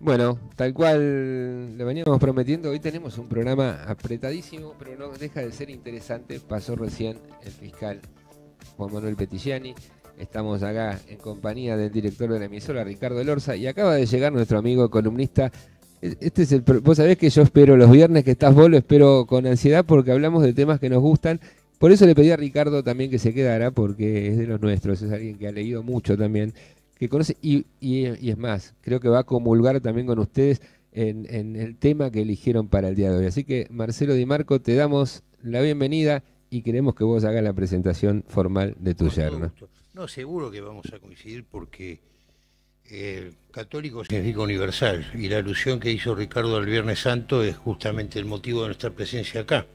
Bueno, tal cual le veníamos prometiendo, hoy tenemos un programa apretadísimo, pero no deja de ser interesante. Pasó recién el fiscal Juan Manuel Petigiani. Estamos acá en compañía del director de la emisora, Ricardo Lorza, y acaba de llegar nuestro amigo columnista. E-, este es el, vos sabés que yo espero los viernes que estás vos, lo espero con ansiedad porque hablamos de temas que nos gustan. Por eso le pedí a Ricardo también que se quedara, porque es de los nuestros, es alguien que ha leído mucho también que conoce, y, es más, creo que va a comulgar también con ustedes en, el tema que eligieron para el día de hoy. Así que, Marcelo Di Marco, te damos la bienvenida y queremos que vos hagas la presentación formal de tu yerno. No, seguro que vamos a coincidir porque eh, católico significa universal y la alusión que hizo Ricardo al Viernes Santo es justamente el motivo de nuestra presencia acá.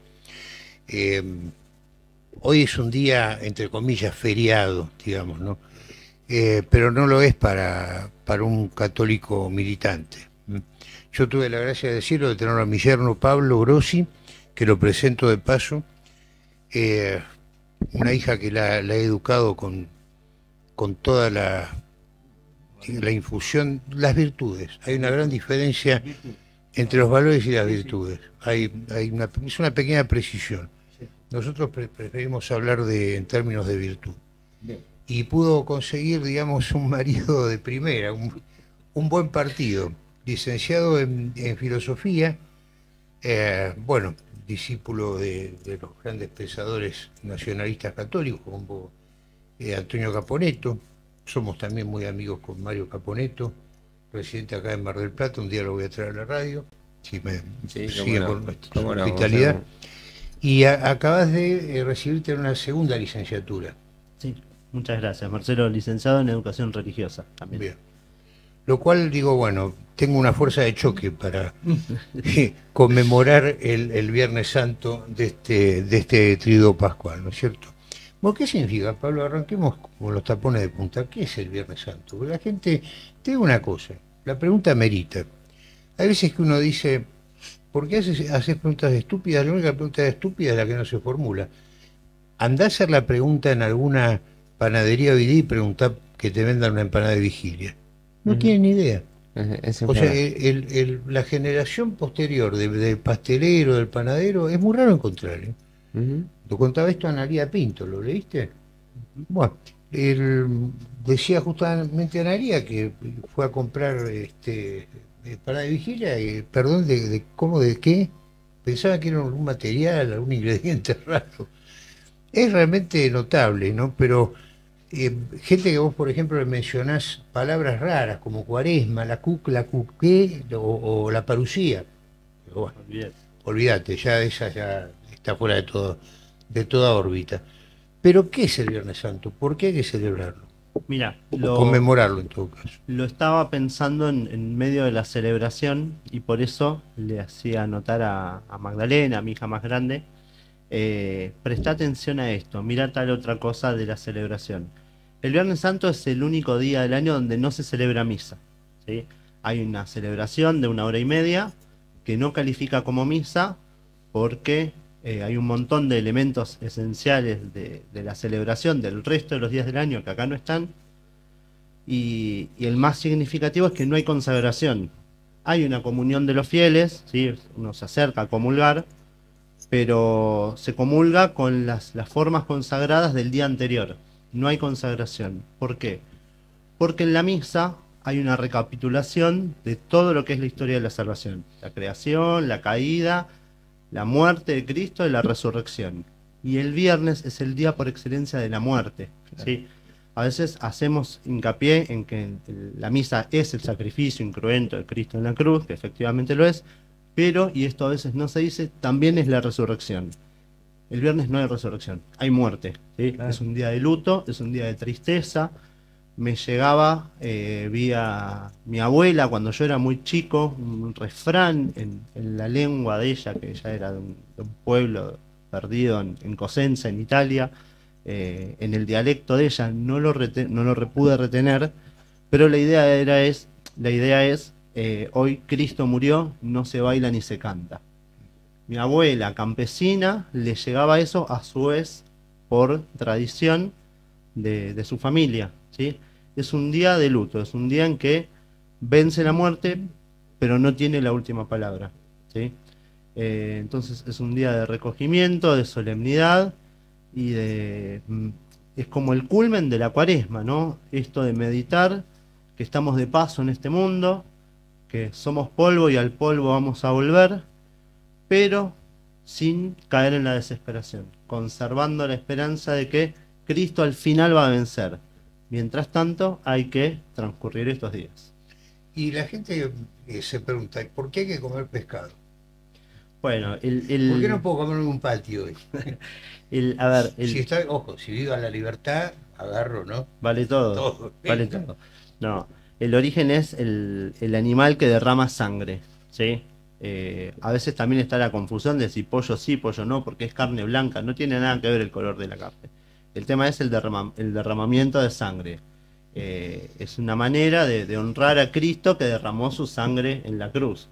Eh, hoy es un día, entre comillas, feriado, digamos, ¿no? Eh, pero no lo es para, para un católico militante. Mm. Yo tuve la gracia de decirlo, de tener a mi yerno Pablo Grossi, que lo presento de paso, eh, una hija que la, he educado con, con toda la, la infusión, las virtudes. Hay una gran diferencia entre los valores y las virtudes. Hay, una, es una pequeña precisión. Nosotros preferimos hablar de, en términos de virtud y pudo conseguir, digamos, un marido de primera, un, buen partido, licenciado en, filosofía, eh, bueno, discípulo de, los grandes pensadores nacionalistas católicos como eh, Antonio Caponeto, somos también muy amigos con Mario Caponeto, presidente acá en Mar del Plata, un día lo voy a traer a la radio, si me sigue con nuestra hospitalidad. y acabas de eh, recibirte una segunda licenciatura. Muchas gracias, Marcelo, licenciado en educación religiosa Bien. Lo cual digo, bueno, tengo una fuerza de choque para conmemorar el, Viernes Santo de este, de este trido pascual, ¿no es cierto? ¿qué significa, Pablo? Arranquemos con los tapones de punta. ¿Qué es el Viernes Santo? la gente, te una cosa, la pregunta merita. Hay veces que uno dice, ¿por qué haces, preguntas estúpidas? La única pregunta estúpida es la que no se formula. Andá a hacer la pregunta en alguna panadería hoy y preguntar que te vendan una empanada de vigilia. No tienen ni idea. o sea, la generación posterior del pastelero, del panadero, es muy raro encontrar. Lo contaba esto a Analía Pinto, ¿lo leíste? Bueno, él decía justamente Analía que fue a comprar este empanada de vigilia, y, eh, perdón, de, cómo, de qué. Pensaba que era un material, algún ingrediente raro. Es realmente notable, ¿no? Pero eh, gente que vos, por ejemplo, le mencionás palabras raras como cuaresma, la cuc, o, la parucía. Bueno, olvídate, ya esa ya está fuera de todo, de toda órbita. Pero ¿qué es el Viernes Santo? ¿Por qué hay que celebrarlo? Mira, lo, conmemorarlo en todo caso. Lo estaba pensando en, medio de la celebración y por eso le hacía notar a, Magdalena, mi hija más grande, eh, presta atención a esto, mira tal otra cosa de la celebración. El Viernes Santo es el único día del año donde no se celebra misa. Hay una celebración de una hora y media que no califica como misa porque eh, hay un montón de elementos esenciales de, la celebración del resto de los días del año que acá no están. Y, el más significativo es que no hay consagración. Hay una comunión de los fieles, uno se acerca a comulgar, pero se comulga con las, formas consagradas del día anterior. No hay consagración. ¿Por qué? Porque en la misa hay una recapitulación de todo lo que es la historia de la salvación. La creación, la caída, la muerte de Cristo y la resurrección. Y el viernes es el día por excelencia de la muerte. ¿sí? A veces hacemos hincapié en que la misa es el sacrificio incruento de Cristo en la cruz, que efectivamente lo es, pero, y esto a veces no se dice, también es la resurrección. El viernes no hay resurrección, hay muerte. Es un día de luto, es un día de tristeza. Me llegaba eh, vía mi abuela cuando yo era muy chico, un refrán en, la lengua de ella, que ella era de un, pueblo perdido en, Cosenza, en Italia, eh, en el dialecto de ella, no lo, no lo pude retener, pero la idea, era es, la idea es eh, hoy Cristo murió, no se baila ni se canta. Mi abuela campesina le llegaba eso a su vez por tradición de, su familia. ¿sí? Es un día de luto, es un día en que vence la muerte, pero no tiene la última palabra. ¿sí? Eh, entonces es un día de recogimiento, de solemnidad y de... Mm, es como el culmen de la cuaresma, ¿no? Esto de meditar, que estamos de paso en este mundo, que somos polvo y al polvo vamos a volver, pero sin caer en la desesperación, conservando la esperanza de que Cristo al final va a vencer. Mientras tanto, hay que transcurrir estos días. Y la gente eh, se pregunta, ¿por qué hay que comer pescado? Bueno, el, ¿Por qué no puedo comer en un patio hoy? a ver, si está, ojo, si vivo a la libertad, agarro, ¿no? Vale todo. Vale todo. No el origen es el, animal que derrama sangre, ¿sí? Eh, a veces también está la confusión de si pollo sí, pollo no, porque es carne blanca, no tiene nada que ver el color de la carne. El tema es el, derramamiento de sangre. Eh, es una manera de, de, honrar a Cristo que derramó su sangre en la cruz.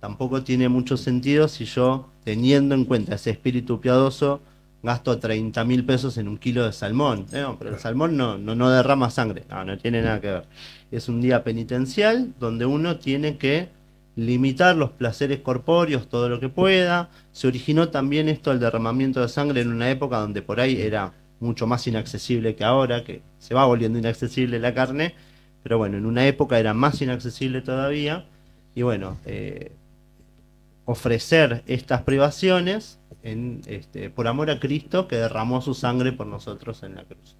Tampoco tiene mucho sentido si yo, teniendo en cuenta ese espíritu piadoso, gasto 30 mil pesos en un kilo de salmón. Eh, pero el salmón no, no, derrama sangre, no, tiene nada que ver. Es un día penitencial donde uno tiene que limitar los placeres corpóreos todo lo que pueda. Se originó también esto del derramamiento de sangre en una época donde por ahí era mucho más inaccesible que ahora, que se va volviendo inaccesible la carne, pero bueno, en una época era más inaccesible todavía. Y bueno, eh, ofrecer estas privaciones este, por amor a Cristo que derramó su sangre por nosotros en la cruz.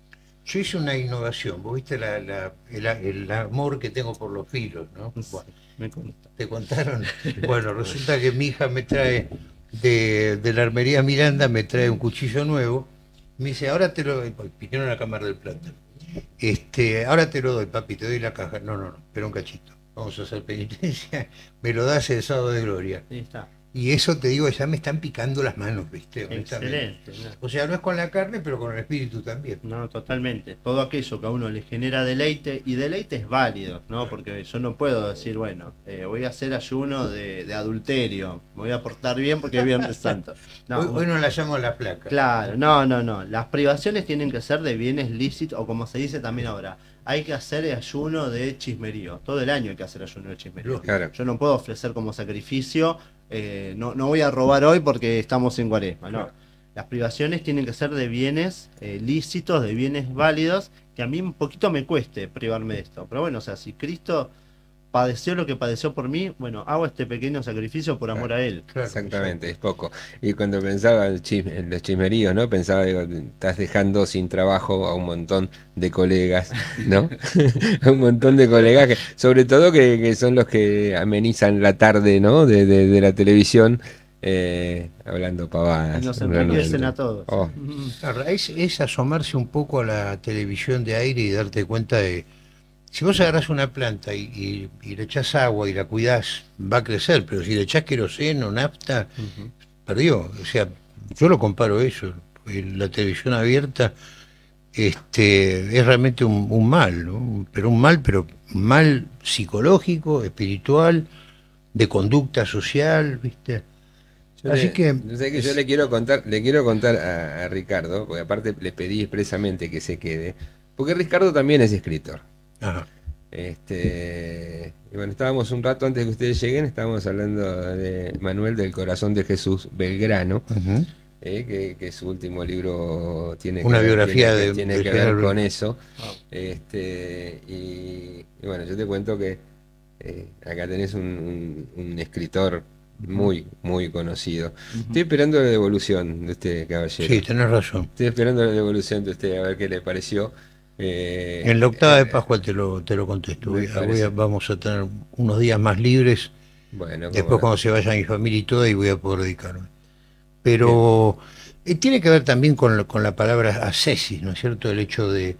Yo hice una innovación, vos viste el, amor que tengo por los filos, ¿no? ¿Te contaron? Bueno, resulta que mi hija me trae de, la armería Miranda, me trae un cuchillo nuevo, me dice, ahora te lo doy, pidieron pues, la Cámara del Plata, este, ahora te lo doy, papi, te doy la caja, no, no, no, pero un cachito vamos a hacer penitencia, me lo das el sábado de gloria. Y eso te digo, ya me están picando las manos, ¿viste? Excelente. O sea, no es con la carne, pero con el espíritu también. No, totalmente. Todo aquello que a uno le genera deleite, y deleite es válido, ¿no? Porque yo no puedo decir, bueno, eh, voy a hacer ayuno de, adulterio, me voy a portar bien porque es Viernes Santo. No, hoy, hoy no la llamo la placa. Claro, no, no, no. Las privaciones tienen que ser de bienes lícitos, o como se dice también ahora, hay que hacer ayuno de chismerío. Todo el año hay que hacer ayuno de chismerío. Yo no puedo ofrecer como sacrificio, eh, no, no voy a robar hoy porque estamos en cuaresma. Las privaciones tienen que ser de bienes eh, lícitos, de bienes válidos, que a mí un poquito me cueste privarme de esto. Pero bueno, o sea, si Cristo padeció lo que padeció por mí, bueno, hago este pequeño sacrificio por amor a él. Exactamente, es poco. Y cuando pensaba en los chismeríos, ¿no? Pensaba, estás dejando sin trabajo a un montón de colegas, ¿no? a un montón de colegas, sobre todo que, son los que amenizan la tarde, ¿no? De, de, la televisión. Eh, hablando pavadas. nos enriquecen a todos. Oh. Es, es asomarse un poco a la televisión de aire y darte cuenta de si vos agarrás una planta y, le echás agua y la cuidás, va a crecer, pero si le echás queroseno, nafta, perdió. O sea, yo lo comparo eso. La televisión abierta este, es realmente un, mal, pero un mal, pero mal psicológico, espiritual, de conducta social, ¿viste? Así que, yo le quiero contar, le quiero contar a Ricardo, porque aparte le pedí expresamente que se quede, porque Ricardo también es escritor. Este, bueno, estábamos un rato antes de que ustedes lleguen, estábamos hablando de Manuel del Corazón de Jesús Belgrano, eh, que, su último libro tiene una biografía que, tiene que ver con eso. Ah. Este, y, bueno, yo te cuento que eh, acá tenés un, escritor muy, muy conocido. Estoy esperando la devolución de este caballero. Sí, tenés razón. Estoy esperando la devolución de usted, a ver qué le pareció. Eh, en la octava de eh, Pascual te lo, te lo contesto. vamos a tener unos días más libres. Bueno, Después cuando se vaya mi familia y todo, y voy a poder dedicarme. Pero eh, tiene que ver también con, la palabra ascesis, ¿no es cierto? El hecho de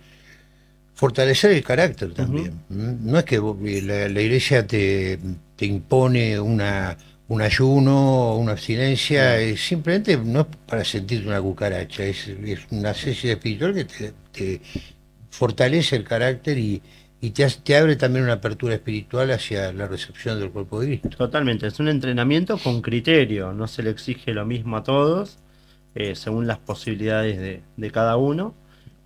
fortalecer el carácter también. No es que la, iglesia te, impone una, un ayuno una abstinencia, simplemente no es para sentirte una cucaracha, es, una ascesis espiritual que te fortalece el carácter y, te, te, abre también una apertura espiritual hacia la recepción del cuerpo de Cristo. Totalmente, es un entrenamiento con criterio, no se le exige lo mismo a todos, eh, según las posibilidades de, cada uno.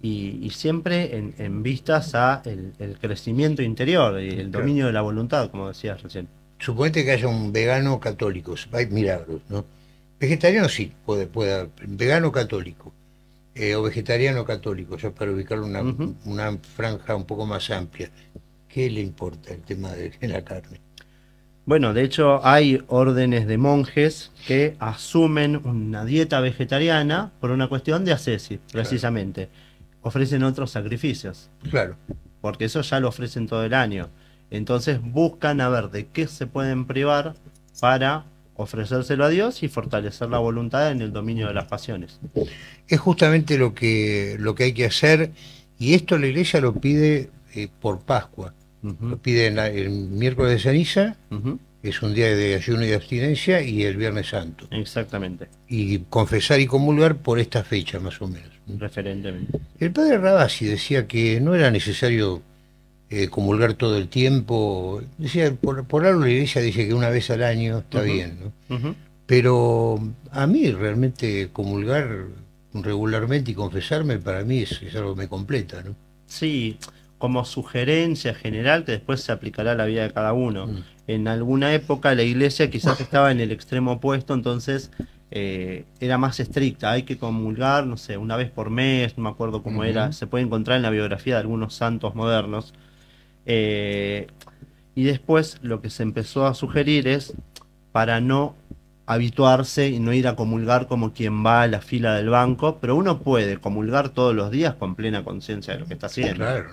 Y, siempre en, vistas a el, crecimiento interior y el dominio de la voluntad, como decías recién. Suponete que haya un vegano católico, hay milagros, ¿no? Vegetariano sí, puede, puede vegano católico. Eh, o vegetariano o católico, ya para ubicarlo una, franja un poco más amplia. ¿Qué le importa el tema de la carne? Bueno, de hecho hay órdenes de monjes que asumen una dieta vegetariana por una cuestión de ascesis, precisamente. Ofrecen otros sacrificios. Claro. Porque eso ya lo ofrecen todo el año. Entonces buscan a ver de qué se pueden privar para ofrecérselo a Dios y fortalecer la voluntad en el dominio de las pasiones. Es justamente lo que, lo que hay que hacer y esto la iglesia lo pide eh, por Pascua. Lo pide el miércoles de ceniza, es un día de ayuno y abstinencia, y el viernes santo. Exactamente. Y confesar y comulgar por esta fecha, más o menos. Referentemente. El padre Rabasi decía que no era necesario eh, comulgar todo el tiempo. Decía, por, por, algo la iglesia dice que una vez al año está bien, Pero a mí realmente comulgar regularmente y confesarme para mí es, algo que me completa, Sí, como sugerencia general que después se aplicará a la vida de cada uno. Mm. En alguna época la iglesia quizás estaba en el extremo opuesto, entonces eh, era más estricta, hay que comulgar, no sé, una vez por mes, no me acuerdo cómo era, se puede encontrar en la biografía de algunos santos modernos, eh, y después lo que se empezó a sugerir es para no habituarse y no ir a comulgar como quien va a la fila del banco, pero uno puede comulgar todos los días con plena conciencia de lo que está haciendo. Claro,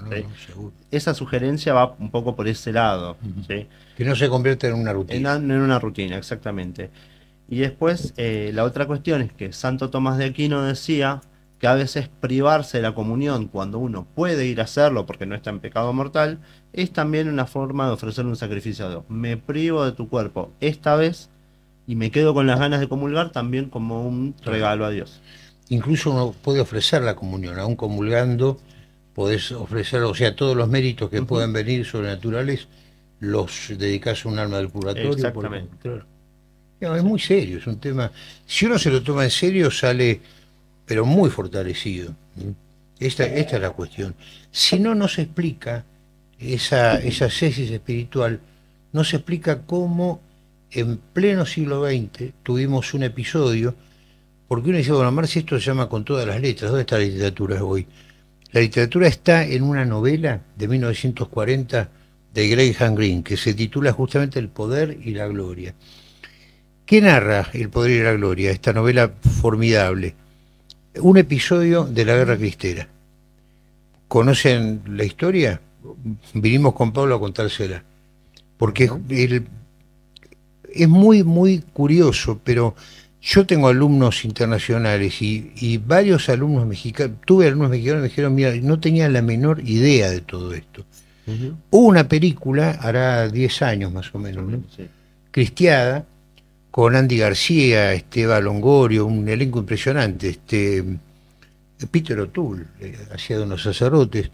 Esa sugerencia va un poco por ese lado. Que no se convierte en una rutina. No en una rutina, exactamente. Y después, eh, la otra cuestión es que Santo Tomás de Aquino decía que a veces privarse de la comunión cuando uno puede ir a hacerlo porque no está en pecado mortal, es también una forma de ofrecer un sacrificio a Dios. Me privo de tu cuerpo esta vez y me quedo con las ganas de comulgar también como un regalo a Dios. Incluso uno puede ofrecer la comunión, aún comulgando, podés ofrecer, o sea, todos los méritos que pueden venir sobrenaturales, los dedicas a un alma del purgatorio. Exactamente. Claro. es muy serio, es un tema. Si uno se lo toma en serio, sale pero muy fortalecido. Esta, esta es la cuestión. Si no nos explica esa, esa cesis espiritual, no se explica cómo en pleno siglo XX tuvimos un episodio, porque uno dice, bueno, Marx esto se llama con todas las letras, ¿dónde está la literatura hoy? La literatura está en una novela de 1940 de Graham Greene, que se titula justamente El poder y la gloria. ¿Qué narra El poder y la gloria? Esta novela formidable un episodio de la Guerra Cristera. ¿Conocen la historia? Vinimos con Pablo a contársela, porque es muy, muy curioso, pero yo tengo alumnos internacionales y, varios alumnos mexicanos, tuve alumnos mexicanos que me dijeron, mira, no tenía la menor idea de todo esto. Hubo una película, hará 10 años más o menos, ¿no? Cristiada, con Andy García, Esteban Longorio, un elenco impresionante, este, Peter O'Toole, eh, hacía de unos sacerdotes,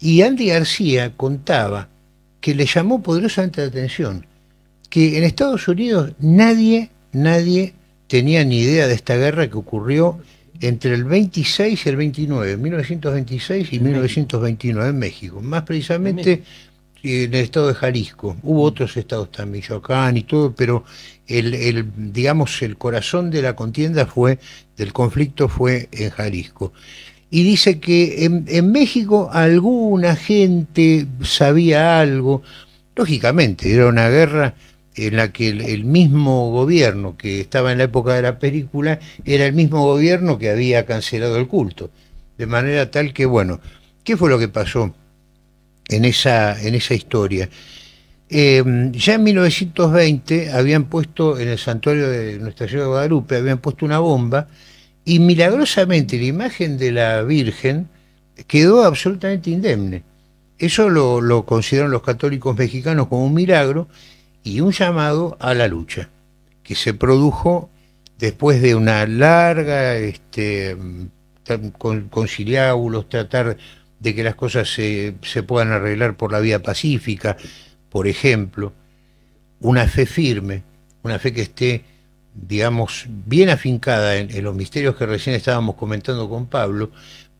y Andy García contaba que le llamó poderosamente la atención que en Estados Unidos nadie, nadie tenía ni idea de esta guerra que ocurrió entre el 26 y el 29, 1926 y 1929 en México, más precisamente en el estado de Jalisco, hubo mm. otros estados también, Michoacán y todo, pero el, digamos, el corazón de la contienda fue, del conflicto fue en Jalisco. Y dice que en, México alguna gente sabía algo, lógicamente, era una guerra en la que el, mismo gobierno que estaba en la época de la película era el mismo gobierno que había cancelado el culto. De manera tal que, bueno, ¿qué fue lo que pasó? en esa, en esa historia. Em, ya en 1920 habían puesto en el santuario de Nuestra Señora de Guadalupe, habían puesto una bomba y milagrosamente la imagen de la Virgen quedó absolutamente indemne. Eso lo, consideran los católicos mexicanos como un milagro y un llamado a la lucha, que se produjo después de una larga, este, conciliábulos, tratar de que las cosas se, puedan arreglar por la vía pacífica, por ejemplo, una fe firme, una fe que esté, digamos, bien afincada en, los misterios que recién estábamos comentando con Pablo,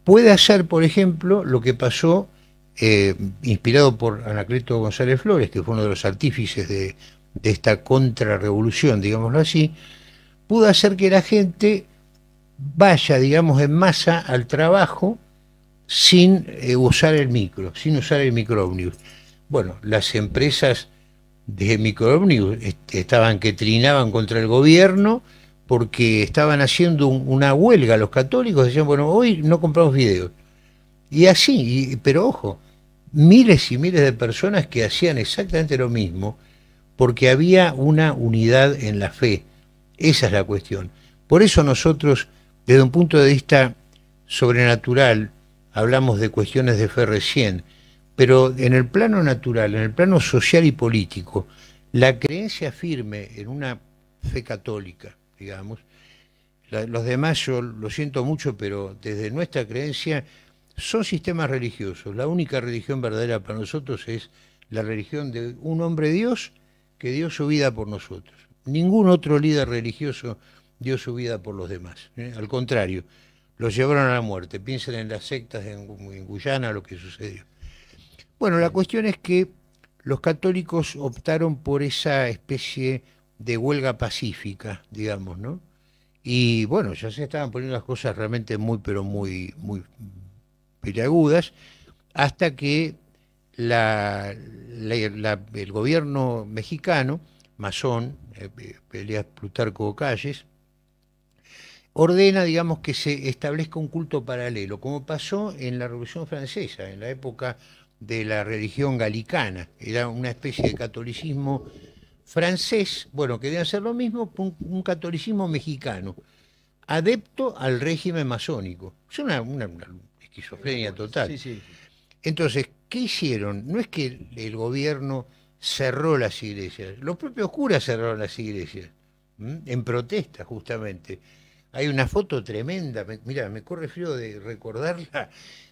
puede hacer, por ejemplo, lo que pasó, eh, inspirado por Anacleto González Flores, que fue uno de los artífices de, de esta contrarrevolución, digámoslo así, pudo hacer que la gente vaya, digamos, en masa al trabajo sin eh, usar el micro, sin usar el microómnibus. Bueno, las empresas de microómnibus estaban que trinaban contra el gobierno porque estaban haciendo una huelga los católicos, decían, bueno, hoy no compramos videos. Y así, pero ojo, miles y miles de personas que hacían exactamente lo mismo porque había una unidad en la fe. Esa es la cuestión. Por eso nosotros, desde un punto de vista sobrenatural, hablamos de cuestiones de fe recién, pero en el plano natural, en el plano social y político, la creencia firme en una fe católica, digamos, los demás yo lo siento mucho, pero desde nuestra creencia son sistemas religiosos. La única religión verdadera para nosotros es la religión de un hombre Dios que dio su vida por nosotros. Ningún otro líder religioso dio su vida por los demás. ¿eh? Al contrario, los llevaron a la muerte. Piensen en las sectas en, Guyana, lo que sucedió. Bueno, la cuestión es que los católicos optaron por esa especie de huelga pacífica, digamos, ¿no? Y bueno, ya se estaban poniendo las cosas realmente muy, pero muy, muy peleagudas, hasta que el gobierno mexicano, masón, eh, eh Plutarco Calles, ordena, digamos, que se establezca un culto paralelo, como pasó en la Revolución Francesa, en la época de la religión galicana. Era una especie de catolicismo francés, bueno, que debe ser lo mismo, un, catolicismo mexicano, adepto al régimen masónico. Es una, esquizofrenia total. Entonces, ¿qué hicieron? No es que el, gobierno cerró las iglesias, los propios curas cerraron las iglesias, en protesta justamente hay una foto tremenda, mira, me corre frío de recordarla.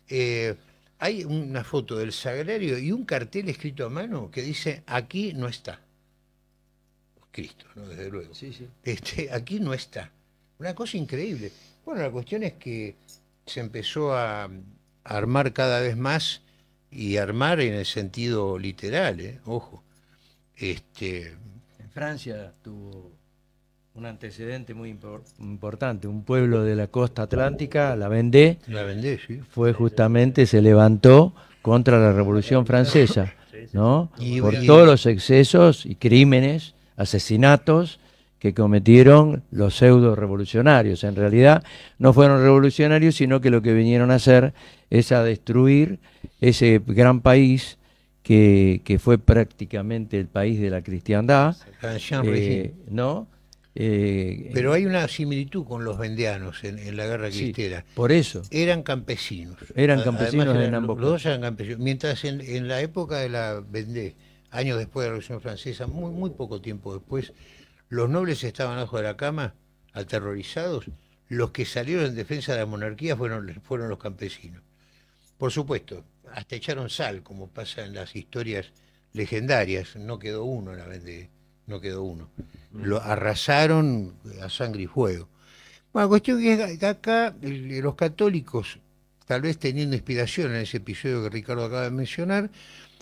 Eh, hay una foto del Sagrario y un cartel escrito a mano que dice, aquí no está. Cristo, ¿no? Desde luego. Este, aquí no está. Una cosa increíble. Bueno, la cuestión es que se empezó a, armar cada vez más y armar en el sentido literal, ¿eh? ojo. Este, en Francia tuvo un antecedente muy importante. Un pueblo de la costa atlántica, la Vendée, fue justamente, se levantó contra la Revolución Francesa, ¿no? Por todos los excesos y crímenes, asesinatos que cometieron los pseudo revolucionarios. En realidad no fueron revolucionarios, sino que lo que vinieron a hacer es a destruir ese gran país que, fue prácticamente el país de la cristiandad, eh, ¿no? Eh, Pero hay una similitud con los vendeanos en, la guerra cristera. por eso. Eran campesinos. Eran campesinos en Los dos eran campesinos. Mientras en, la época de la Vendée, años después de la Revolución Francesa, muy, poco tiempo después, los nobles estaban abajo de la cama, aterrorizados. Los que salieron en defensa de la monarquía fueron, fueron los campesinos. Por supuesto, hasta echaron sal, como pasa en las historias legendarias, no quedó uno en la Vendée no quedó uno. Lo arrasaron a sangre y fuego. Bueno, cuestión que acá los católicos, tal vez teniendo inspiración en ese episodio que Ricardo acaba de mencionar,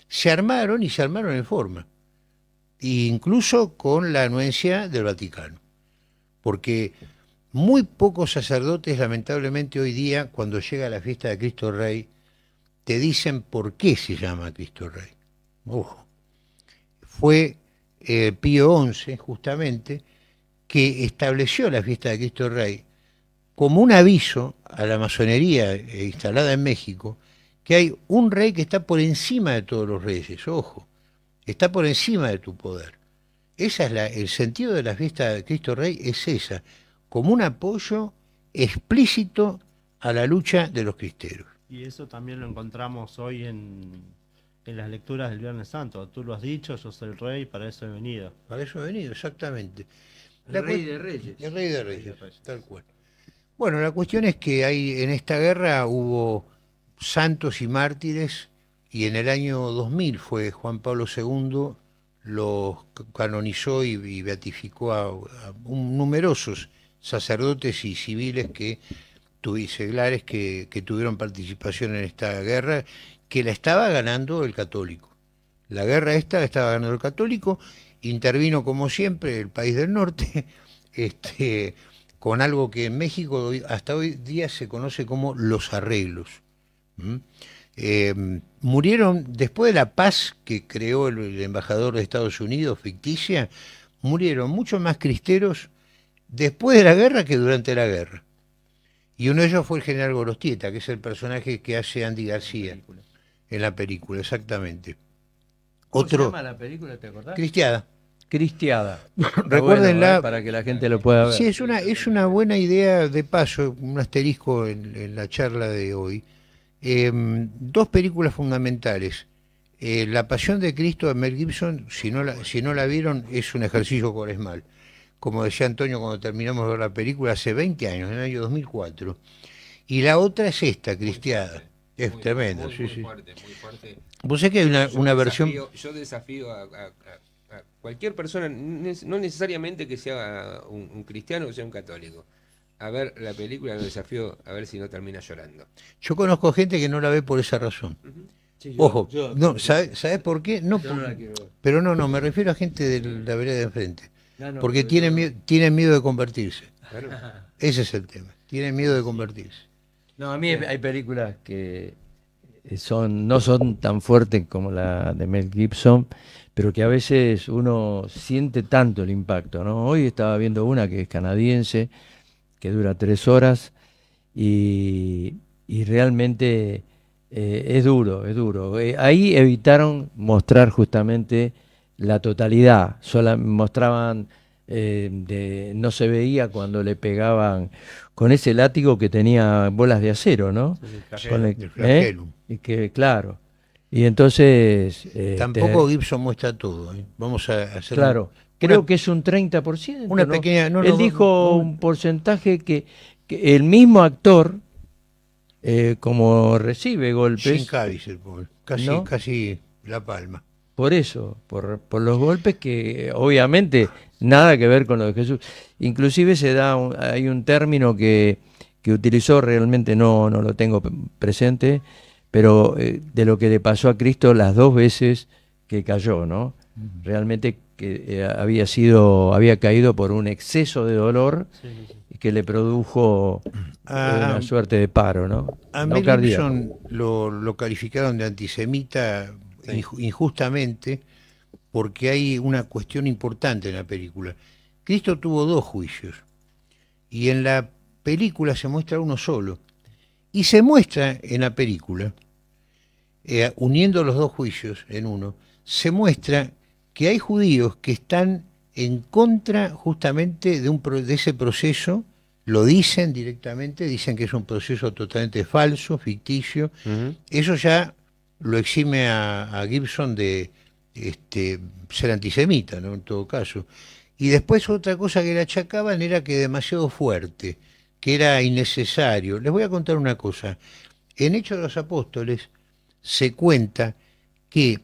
se armaron y se armaron en forma, e incluso con la anuencia del Vaticano, porque muy pocos sacerdotes, lamentablemente hoy día, cuando llega la fiesta de Cristo Rey, te dicen por qué se llama Cristo Rey. Ojo, fue eh, Pío XI, justamente, que estableció la fiesta de Cristo Rey como un aviso a la masonería eh, instalada en México, que hay un rey que está por encima de todos los reyes, ojo, está por encima de tu poder. Esa es la, el sentido de la fiesta de Cristo Rey es esa, como un apoyo explícito a la lucha de los cristeros. Y eso también lo encontramos hoy en en las lecturas del Viernes Santo. Tú lo has dicho, yo soy el rey, para eso he venido. Para eso he venido, exactamente. el rey de reyes. El rey de reyes, tal cual. Bueno, la cuestión es que hay, en esta guerra hubo santos y mártires y en el año 2000 fue Juan Pablo II los canonizó y, beatificó a, numerosos sacerdotes y civiles que y seglares que, tuvieron participación en esta guerra que la estaba ganando el católico. La guerra esta la estaba ganando el católico, intervino como siempre el país del norte, este, con algo que en México hasta hoy día se conoce como los arreglos. Eh, murieron, después de la paz que creó el, el embajador de Estados Unidos, ficticia, murieron muchos más cristeros después de la guerra que durante la guerra. Y uno de ellos fue el general Gorostieta, que es el personaje que hace Andy García en la película, exactamente. ¿Cómo Otro, se llama la película, te acordás? Cristiada. Cristiada. Recuérdenla. Eh, para que la gente lo pueda ver. Sí, es una, es una buena idea de paso, un asterisco en, la charla de hoy. Em, dos películas fundamentales. Eh, la Pasión de Cristo de Mel Gibson, si no, la, si no la vieron, es un ejercicio mal. Como decía Antonio cuando terminamos de ver la película hace 20 años, en el año 2004. Y la otra es esta, Cristiada. Es tremendo, sí, muy Fuerte, muy fuerte. Vos sé que hay una, versión... Yo desafío a, cualquier persona, no necesariamente que sea un, cristiano o sea un católico, a ver la película lo desafío a ver si no termina llorando. Yo conozco gente que no la ve por esa razón. Ojo, no, ¿sabes, por qué? No, pero no, no, me refiero a gente de la vereda de enfrente. porque tienen, miedo, miedo de convertirse. Ese es el tema. Tienen miedo de convertirse. No, a mí hay películas que eh, son, no son tan fuertes como la de Mel Gibson, pero que a veces uno siente tanto el impacto. ¿no? Hoy estaba viendo una que es canadiense, que dura tres horas, y, realmente eh, es duro, es duro. Eh, ahí evitaron mostrar justamente la totalidad, solo mostraban, de, no se veía cuando le pegaban con ese látigo que tenía bolas de acero, ¿no? ¿eh? Y que, claro. Y entonces... Este, Tampoco Gibson muestra todo. ¿eh? Vamos a hacer... Claro. creo que es un 30%. Una pequeña... Él dijo un porcentaje que, el mismo actor, eh, como recibe golpes... Pues, casi La Palma por eso, por, los golpes que obviamente nada que ver con lo de Jesús. Inclusive se da hay un término que, que, utilizó, realmente no, no lo tengo presente, pero eh, de lo que le pasó a Cristo las dos veces que cayó, ¿no? Realmente que eh, había sido, había caído por un exceso de dolor que le produjo ah, eh, una suerte de paro, ¿no? A lo, lo calificaron de antisemita injustamente, porque hay una cuestión importante en la película. Cristo tuvo dos juicios y en la película se muestra uno solo. Y se muestra en la película, eh, uniendo los dos juicios en uno, se muestra que hay judíos que están en contra justamente de, un, de ese proceso, lo dicen directamente, dicen que es un proceso totalmente falso, ficticio. Eso ya lo exime a, Gibson de este, ser antisemita, ¿no? En todo caso. Y después otra cosa que le achacaban era que demasiado fuerte, que era innecesario. Les voy a contar una cosa. En Hechos de los Apóstoles se cuenta que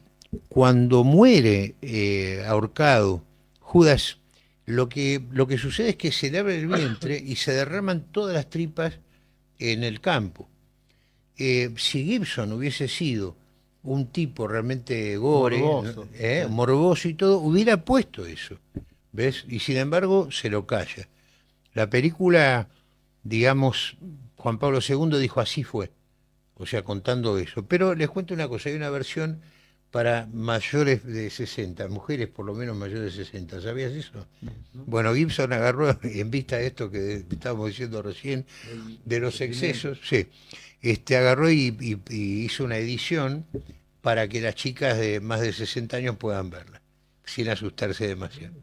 cuando muere eh, ahorcado Judas, lo que, lo que sucede es que se le abre el vientre y se derraman todas las tripas en el campo. Eh, si Gibson hubiese sido un tipo realmente gore, ¿eh? morboso, y todo, hubiera puesto eso. ¿Ves? Y sin embargo se lo calla. La película, digamos, Juan Pablo II dijo así fue, o sea, contando eso. Pero les cuento una cosa, hay una versión para mayores de 60, mujeres por lo menos mayores de 60, ¿sabías eso? Bueno, Gibson agarró, en vista de esto que estábamos diciendo recién, de los excesos, sí, este, agarró y hizo una edición para que las chicas de más de 60 años puedan verla, sin asustarse demasiado.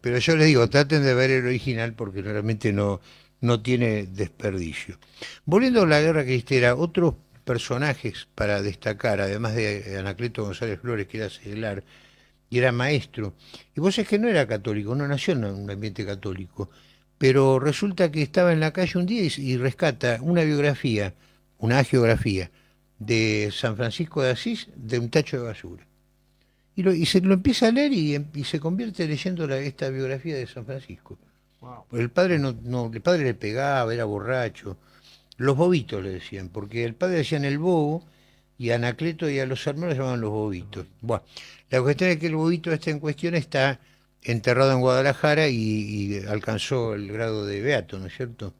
Pero yo les digo, traten de ver el original porque realmente no, no tiene desperdicio. Volviendo a la guerra cristera, otros personajes para destacar, además de Anacleto González Flores, que era seglar y era maestro, y vos es que no era católico, no nació en un ambiente católico, pero resulta que estaba en la calle un día y, y rescata una biografía, una geografía, de San Francisco de Asís de un tacho de basura. Y, y se lo empieza a leer em, y, se convierte leyendo la, esta biografía de San Francisco. Pues el padre no, no, el padre le pegaba, era borracho. Los bobitos le decían, porque el padre decían el bobo y a Anacleto y a los hermanos llamaban los bobitos. Bueno, la cuestión es que el bobito este en cuestión está enterrado en Guadalajara y, alcanzó el grado de beato, ¿no es cierto?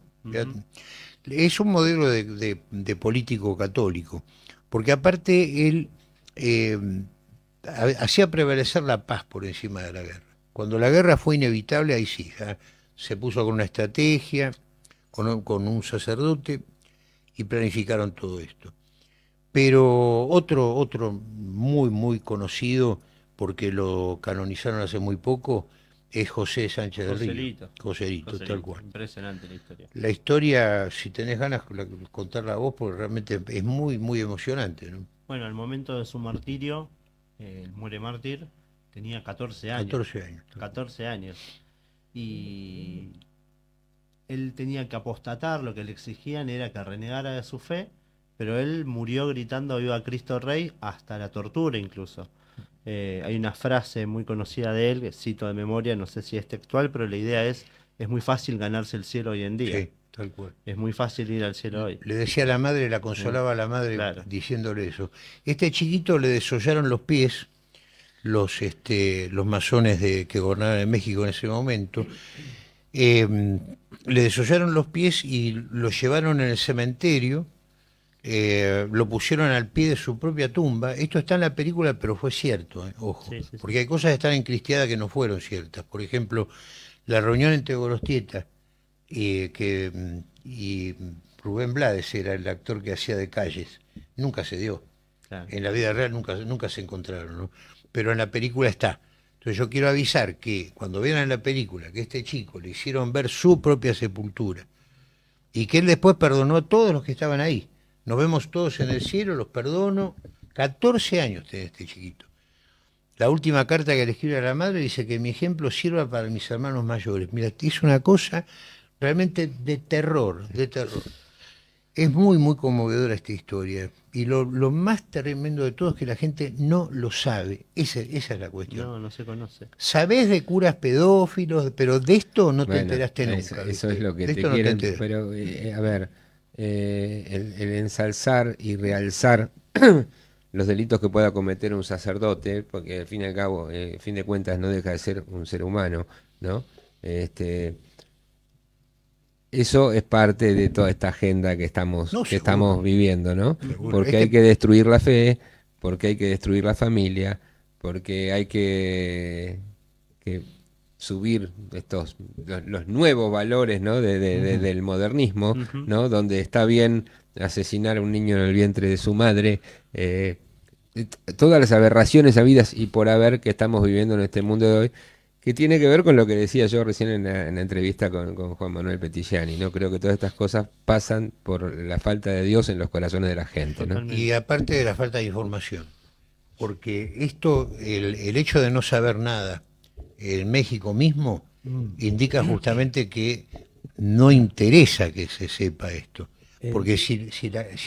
es un modelo de, político católico, porque aparte él eh, hacía prevalecer la paz por encima de la guerra. Cuando la guerra fue inevitable, ahí sí, se puso con una estrategia, con un, con un sacerdote, y planificaron todo esto. Pero otro, otro muy, muy conocido, porque lo canonizaron hace muy poco, es José Sánchez de Río. Coserito. Rito, tal cual. Impresionante la historia. La historia, si tenés ganas, contarla vos, porque realmente es muy, muy emocionante. ¿no? Bueno, al momento de su martirio, eh, muere mártir, tenía 14 años. 14 años. 14 años. Y él tenía que apostatar, lo que le exigían era que renegara de su fe, pero él murió gritando viva Cristo Rey hasta la tortura incluso. Eh, hay una frase muy conocida de él, que cito de memoria, no sé si es textual, pero la idea es, es muy fácil ganarse el cielo hoy en día. Sí, Es muy fácil ir al cielo hoy. Le decía a la madre, la consolaba a la madre diciéndole eso. Este chiquito le desollaron los pies los, este, los masones de, que gobernaban en México en ese momento. Em, le desollaron los pies y lo llevaron en el cementerio eh, lo pusieron al pie de su propia tumba. Esto está en la película, pero fue cierto, eh, ojo. Porque hay cosas que están en Cristiada que no fueron ciertas. Por ejemplo, la reunión entre Gorostieta eh, mm, y, que, mm, y Rubén Blades era el actor que hacía de calles. Nunca se dio. En la vida real nunca, nunca se encontraron, ¿no? Pero en la película está. Entonces yo quiero avisar que cuando vieran en la película que este chico le hicieron ver su propia sepultura y que él después perdonó a todos los que estaban ahí nos vemos todos en el cielo, los perdono. 14 años tiene este chiquito. La última carta que le escribe a la madre dice que mi ejemplo sirva para mis hermanos mayores. Mira, es una cosa realmente de terror, de terror. Es muy, muy conmovedora esta historia. Y lo, más tremendo de todo es que la gente no lo sabe. Esa, es la cuestión. No, no se conoce. Sabés de curas pedófilos, pero de esto no te enteraste nunca. Eso, es lo que te, pero eh, a ver eh, el, ensalzar y realzar los delitos que pueda cometer un sacerdote, porque al fin y al cabo, eh, fin de cuentas, no deja de ser un ser humano, ¿no? Este, eso es parte de toda esta agenda que estamos, que estamos viviendo, ¿no? Porque hay que... destruir la fe, porque hay que destruir la familia, porque hay que, que subir estos los, nuevos valores ¿no? del modernismo, ¿no? donde está bien asesinar a un niño en el vientre de su madre, eh, todas las aberraciones habidas y por haber que estamos viviendo en este mundo de hoy, que tiene que ver con lo que decía yo recién en la, entrevista con, Juan Manuel y ¿no? Creo que todas estas cosas pasan por la falta de Dios en los corazones de la gente, Y aparte de la falta de información, porque esto, el hecho de no saber nada, en México mismo mm. indica justamente que no interesa que se sepa esto. Eh. Porque si,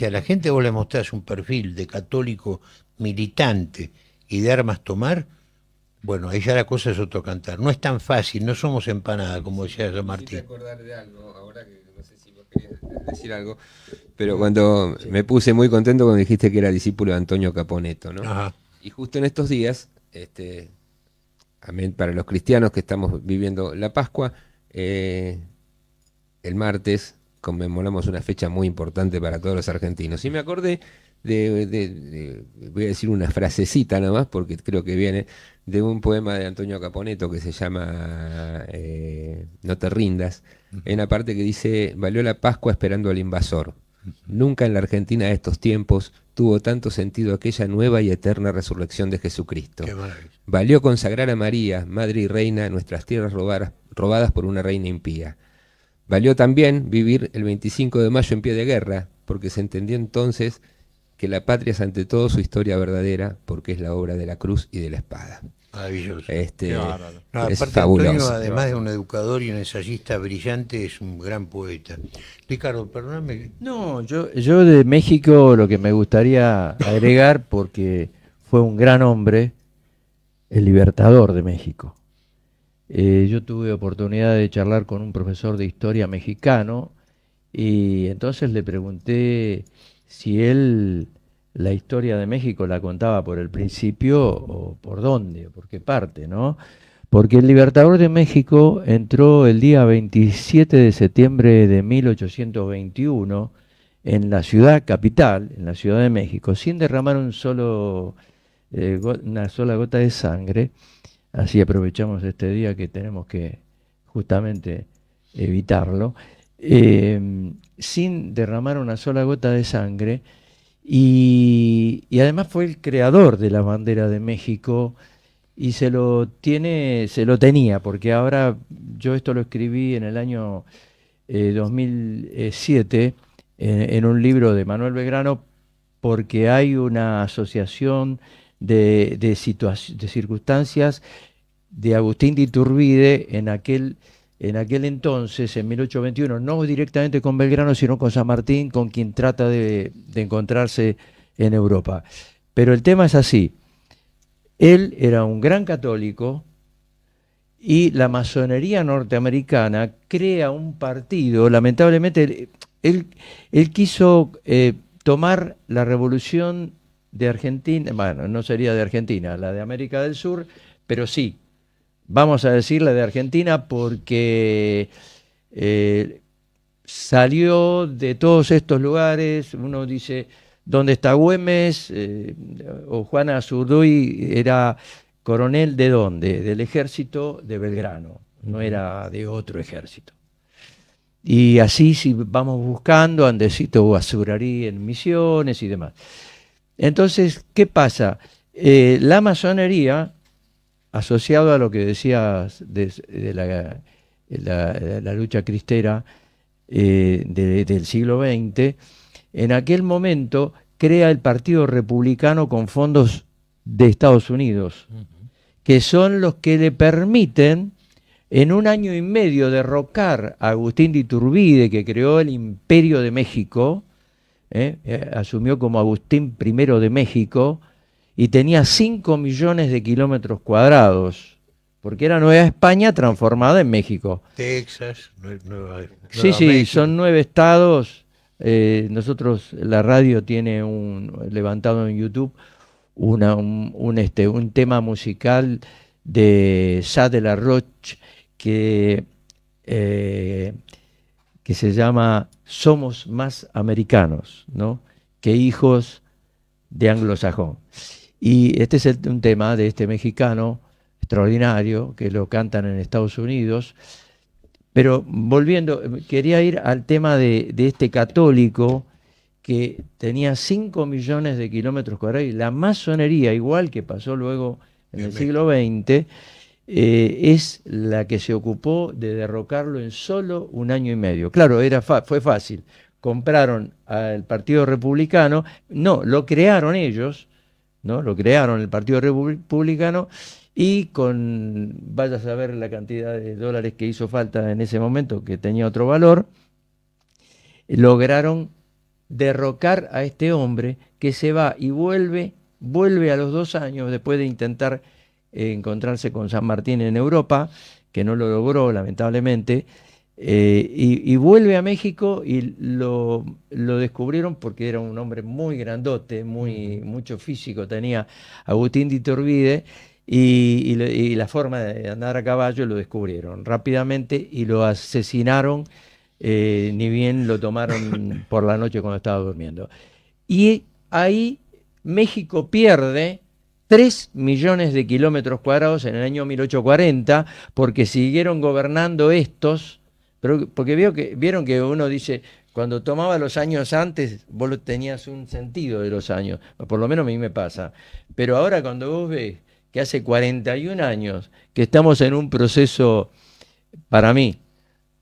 a la gente vos le mostrás un perfil de católico militante y de armas tomar, bueno, ahí ya la cosa es otro cantar. No es tan fácil, no somos empanadas, como decía yo Martín. acordar de algo, ahora que no sé si vos querías decir algo, pero cuando me puse muy contento cuando dijiste que era discípulo de Antonio Caponeto, ¿no? Y justo en estos días, este, para los cristianos que estamos viviendo la Pascua, eh, el martes conmemoramos una fecha muy importante para todos los argentinos. Y me acordé de, voy a decir una frasecita nada más, porque creo que viene de un poema de Antonio Caponeto que se llama eh, No te rindas, en la parte que dice, valió la Pascua esperando al invasor. Nunca en la Argentina de estos tiempos tuvo tanto sentido aquella nueva y eterna resurrección de Jesucristo. Valió consagrar a María, madre y reina, nuestras tierras robadas, por una reina impía. Valió también vivir el 25 de mayo en pie de guerra, porque se entendió entonces que la patria es ante todo su historia verdadera, porque es la obra de la cruz y de la espada. Maravilloso. Este, aparte, Antonio, además de un educador y un ensayista brillante, es un gran poeta. Ricardo, perdóname. No, yo, yo de México lo que me gustaría agregar, porque fue un gran hombre, el libertador de México. Eh, yo tuve oportunidad de charlar con un profesor de historia mexicano y entonces le pregunté si él la historia de México la contaba por el principio o por dónde, o por qué parte, ¿no? Porque el Libertador de México entró el día 27 de septiembre de 1821 en la ciudad capital, en la Ciudad de México, sin derramar un solo, eh, una sola gota de sangre. Así aprovechamos este día que tenemos que justamente evitarlo. Eh, sin derramar una sola gota de sangre, y, además fue el creador de la bandera de México y se lo tiene, se lo tenía, porque ahora yo esto lo escribí en el año 2007 eh, eh, en, un libro de Manuel Belgrano, porque hay una asociación de, de, de circunstancias de Agustín de Iturbide en aquel en aquel entonces, en 1821, no directamente con Belgrano, sino con San Martín, con quien trata de, encontrarse en Europa. Pero el tema es así. Él era un gran católico y la masonería norteamericana crea un partido, lamentablemente, él, quiso eh, tomar la revolución de Argentina, bueno, no sería de Argentina, la de América del Sur, pero sí, vamos a decirle, de Argentina, porque eh, salió de todos estos lugares, uno dice, ¿dónde está Güemes? Eh, o Juana Azurduy era coronel de dónde? Del ejército de Belgrano, no era de otro ejército. Y así si vamos buscando, Andesito Azurarí en Misiones y demás. Entonces, ¿qué pasa? Eh, la masonería asociado a lo que decías de, la, lucha cristera eh, del siglo XX, en aquel momento crea el Partido Republicano con fondos de Estados Unidos, que son los que le permiten en un año y medio derrocar a Agustín de Iturbide, que creó el Imperio de México, eh, eh, asumió como Agustín I de México, y tenía 5 millones de kilómetros cuadrados, porque era Nueva España transformada en México. Texas, Nueva, España. Sí, sí, son nueve estados. Eh, nosotros, la radio tiene un, levantado en YouTube este, un, tema musical de Sade de la Roche que, eh, que se llama Somos más americanos ¿no? que hijos de anglosajón. Y este es un tema de este mexicano extraordinario que lo cantan en Estados Unidos. Pero volviendo, quería ir al tema de, este católico que tenía 5 millones de kilómetros cuadrados la masonería, igual que pasó luego en el siglo XX, eh, es la que se ocupó de derrocarlo en solo un año y medio. Claro, era fue fácil. Compraron al Partido Republicano, no, lo crearon ellos, lo crearon el Partido Republicano y con, vaya a saber la cantidad de dólares que hizo falta en ese momento, que tenía otro valor, lograron derrocar a este hombre que se va y vuelve, vuelve a los dos años después de intentar eh, encontrarse con San Martín en Europa, que no lo logró lamentablemente, eh, y, vuelve a México y lo, descubrieron porque era un hombre muy grandote, muy, mucho físico tenía Agustín de y, la forma de andar a caballo lo descubrieron rápidamente y lo asesinaron, eh, ni bien lo tomaron por la noche cuando estaba durmiendo. Y ahí México pierde 3 millones de kilómetros cuadrados en el año 1840 porque siguieron gobernando estos pero, porque veo que, vieron que uno dice, cuando tomaba los años antes, vos tenías un sentido de los años, por lo menos a mí me pasa. Pero ahora cuando vos ves que hace 41 años que estamos en un proceso, para mí,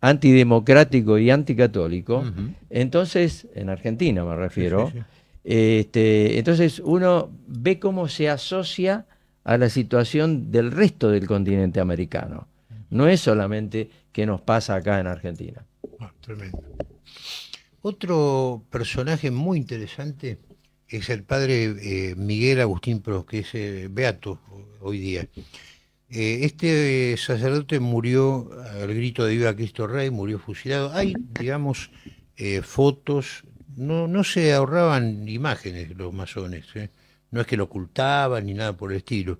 antidemocrático y anticatólico, entonces, en Argentina me refiero, este, entonces uno ve cómo se asocia a la situación del resto del continente americano. No es solamente que nos pasa acá en Argentina. Ah, tremendo. Otro personaje muy interesante es el padre eh, Miguel Agustín Pro, que es eh, beato hoy día. Eh, este sacerdote murió al grito de Viva Cristo Rey, murió fusilado. Hay, digamos, fotos, no, no se ahorraban imágenes los masones, no es que lo ocultaban ni nada por el estilo.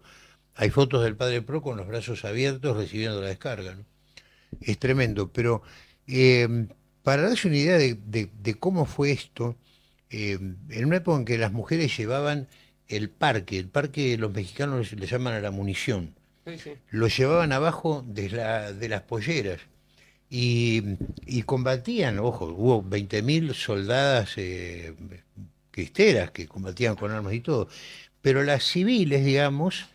Hay fotos del padre Pro con los brazos abiertos recibiendo la descarga. ¿no? Es tremendo, pero eh, para darse una idea de, cómo fue esto, eh, en una época en que las mujeres llevaban el parque, el parque los mexicanos le llaman a la munición, lo llevaban abajo de, las polleras y, combatían, ojo, hubo 20.000 soldadas eh, cristeras que combatían con armas y todo, pero las civiles, digamos,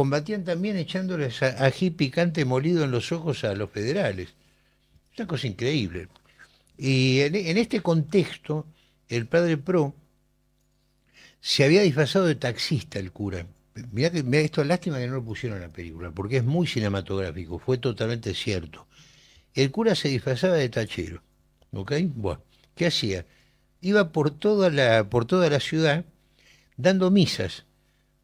combatían también echándoles ají picante molido en los ojos a los federales. Una cosa increíble. Y en, este contexto, el padre Pro se había disfrazado de taxista el cura. Mirá, que, mirá esto, lástima que no lo pusieron en la película, porque es muy cinematográfico, fue totalmente cierto. El cura se disfrazaba de tachero, ¿ok? Bueno, ¿qué hacía? Iba por toda la, por toda la ciudad dando misas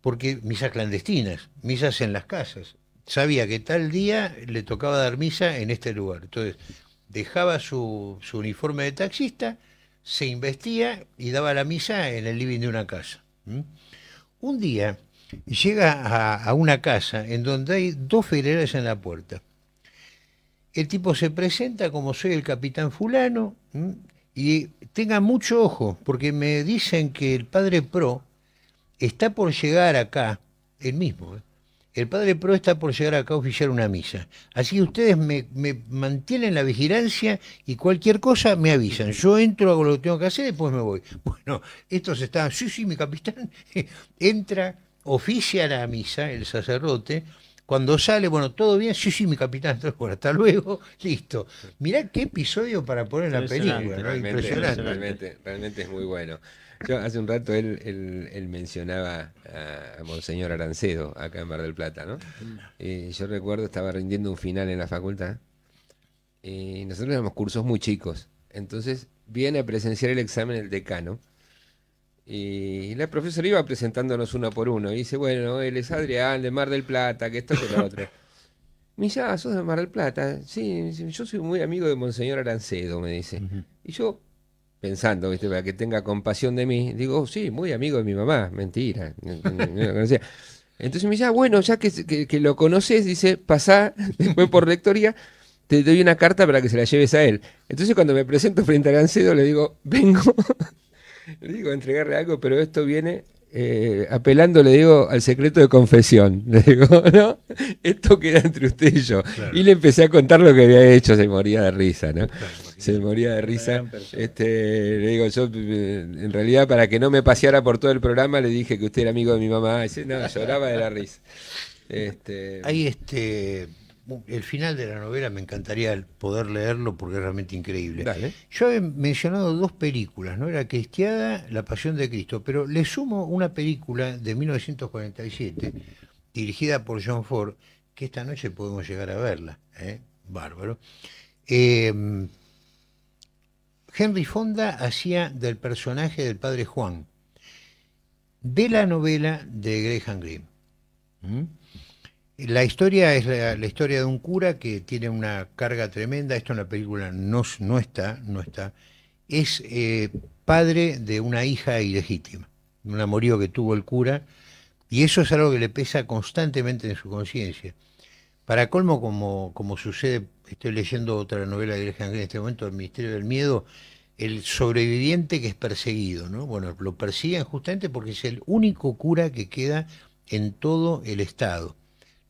porque misas clandestinas, misas en las casas. Sabía que tal día le tocaba dar misa en este lugar. Entonces, dejaba su, uniforme de taxista, se investía y daba la misa en el living de una casa. Un día llega a, una casa en donde hay dos federales en la puerta. El tipo se presenta como soy el capitán fulano y tenga mucho ojo, porque me dicen que el padre Pro está por llegar acá, el mismo, ¿eh? el padre Pro está por llegar acá a oficiar una misa. Así que ustedes me, mantienen la vigilancia y cualquier cosa me avisan. Yo entro, hago lo que tengo que hacer y después me voy. Bueno, estos están, sí, sí, mi capitán, entra, oficia la misa, el sacerdote. Cuando sale, bueno, todo bien, sí, sí, mi capitán, hasta luego, listo. Mirá qué episodio para poner en la película, Impresionante. Realmente, realmente es muy bueno. Yo hace un rato él, mencionaba a, Monseñor Arancedo acá en Mar del Plata, ¿no? Mm. Eh, yo recuerdo, estaba rindiendo un final en la facultad eh, y nosotros éramos cursos muy chicos. Entonces viene a presenciar el examen el decano y la profesora iba presentándonos uno por uno y dice, bueno, él es Adrián de Mar del Plata, que esto, que lo otro. Me ah, sos de Mar del Plata. Sí, yo soy muy amigo de Monseñor Arancedo, me dice. Y yo, pensando, ¿viste? para que tenga compasión de mí, digo, oh, sí, muy amigo de mi mamá, mentira, Entonces me dice, ah, bueno, ya que, lo conoces, dice, pasá después por lectoría, te doy una carta para que se la lleves a él. Entonces cuando me presento frente a Gancedo le digo, vengo, le digo, entregarle algo, pero esto viene eh, apelando, le digo, al secreto de confesión. Le digo, no, esto queda entre usted y yo. Y le empecé a contar lo que había hecho, se moría de risa, ¿no? se moría de risa. Este, le digo, yo eh, en realidad para que no me paseara por todo el programa le dije que usted era amigo de mi mamá. Y no, lloraba de la risa. Este... este el final de la novela me encantaría poder leerlo porque es realmente increíble. Yo he mencionado dos películas, ¿no? Era Cristiada, La Pasión de Cristo, pero le sumo una película de 1947 dirigida por John Ford, que esta noche podemos llegar a verla, ¿eh? Bárbaro. Eh, Henry Fonda hacía del personaje del padre Juan, de la novela de Graham Greene. La historia es la, historia de un cura que tiene una carga tremenda, esto en la película no, no está, no está. Es eh, padre de una hija ilegítima, un amorío que tuvo el cura, y eso es algo que le pesa constantemente en su conciencia. Para colmo, como, como sucede estoy leyendo otra novela de Greg en este momento, El Ministerio del Miedo, el sobreviviente que es perseguido, ¿no? Bueno, lo persiguen justamente porque es el único cura que queda en todo el estado.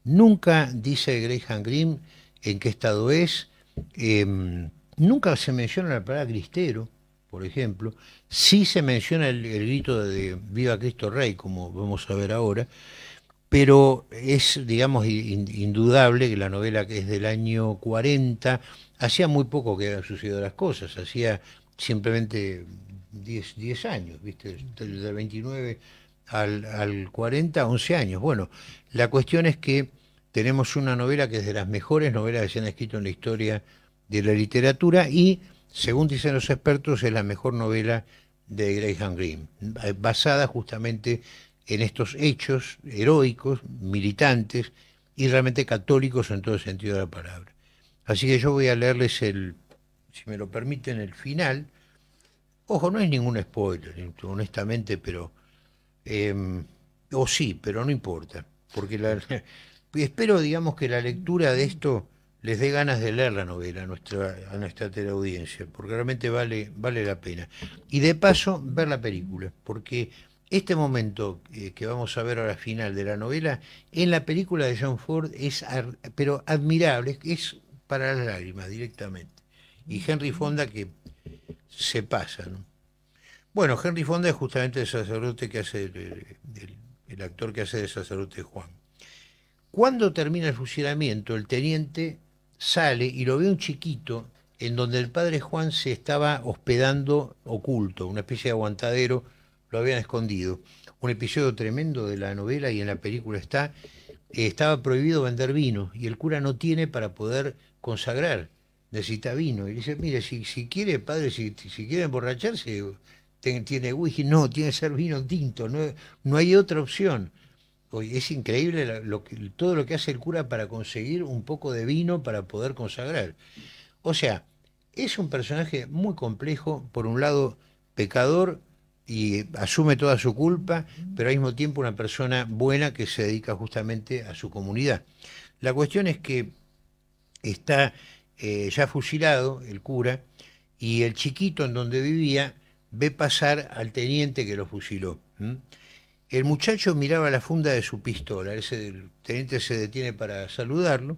Nunca dice Graham grim en qué estado es, em, nunca se menciona la palabra cristero, por ejemplo, sí se menciona el, el grito de Viva Cristo Rey, como vamos a ver ahora, pero es, digamos, indudable que la novela que es del año 40, hacía muy poco que habían sucedido las cosas, hacía simplemente 10, años, ¿viste? Del 29 al, 40, 11 años. Bueno, la cuestión es que tenemos una novela que es de las mejores novelas que se han escrito en la historia de la literatura y, según dicen los expertos, es la mejor novela de Graham Greene, basada justamente en estos hechos heroicos, militantes y realmente católicos en todo sentido de la palabra. Así que yo voy a leerles el, si me lo permiten, el final. Ojo, no es ningún spoiler, honestamente, pero... Em, o sí, pero no importa, porque la, espero, digamos, que la lectura de esto les dé ganas de leer la novela a nuestra, a nuestra teleaudiencia, porque realmente vale, vale la pena. Y de paso, ver la película, porque este momento eh, que vamos a ver ahora final de la novela, en la película de John Ford es pero admirable, es para las lágrimas directamente. Y Henry Fonda que se pasa. ¿no? Bueno, Henry Fonda es justamente el sacerdote que hace el, el actor que hace de sacerdote Juan. Cuando termina el fusilamiento, el teniente sale y lo ve un chiquito en donde el padre Juan se estaba hospedando oculto, una especie de aguantadero habían escondido. Un episodio tremendo de la novela y en la película está, eh, estaba prohibido vender vino y el cura no tiene para poder consagrar, necesita vino. Y dice, mire, si, si quiere, padre, si, si quiere emborracharse, tiene whisky, no, tiene que ser vino tinto, no, no hay otra opción. hoy es increíble lo que, todo lo que hace el cura para conseguir un poco de vino para poder consagrar. O sea, es un personaje muy complejo, por un lado pecador, y asume toda su culpa, pero al mismo tiempo una persona buena que se dedica justamente a su comunidad. La cuestión es que está eh, ya fusilado el cura y el chiquito en donde vivía ve pasar al teniente que lo fusiló. El muchacho miraba la funda de su pistola, Ese, el teniente se detiene para saludarlo,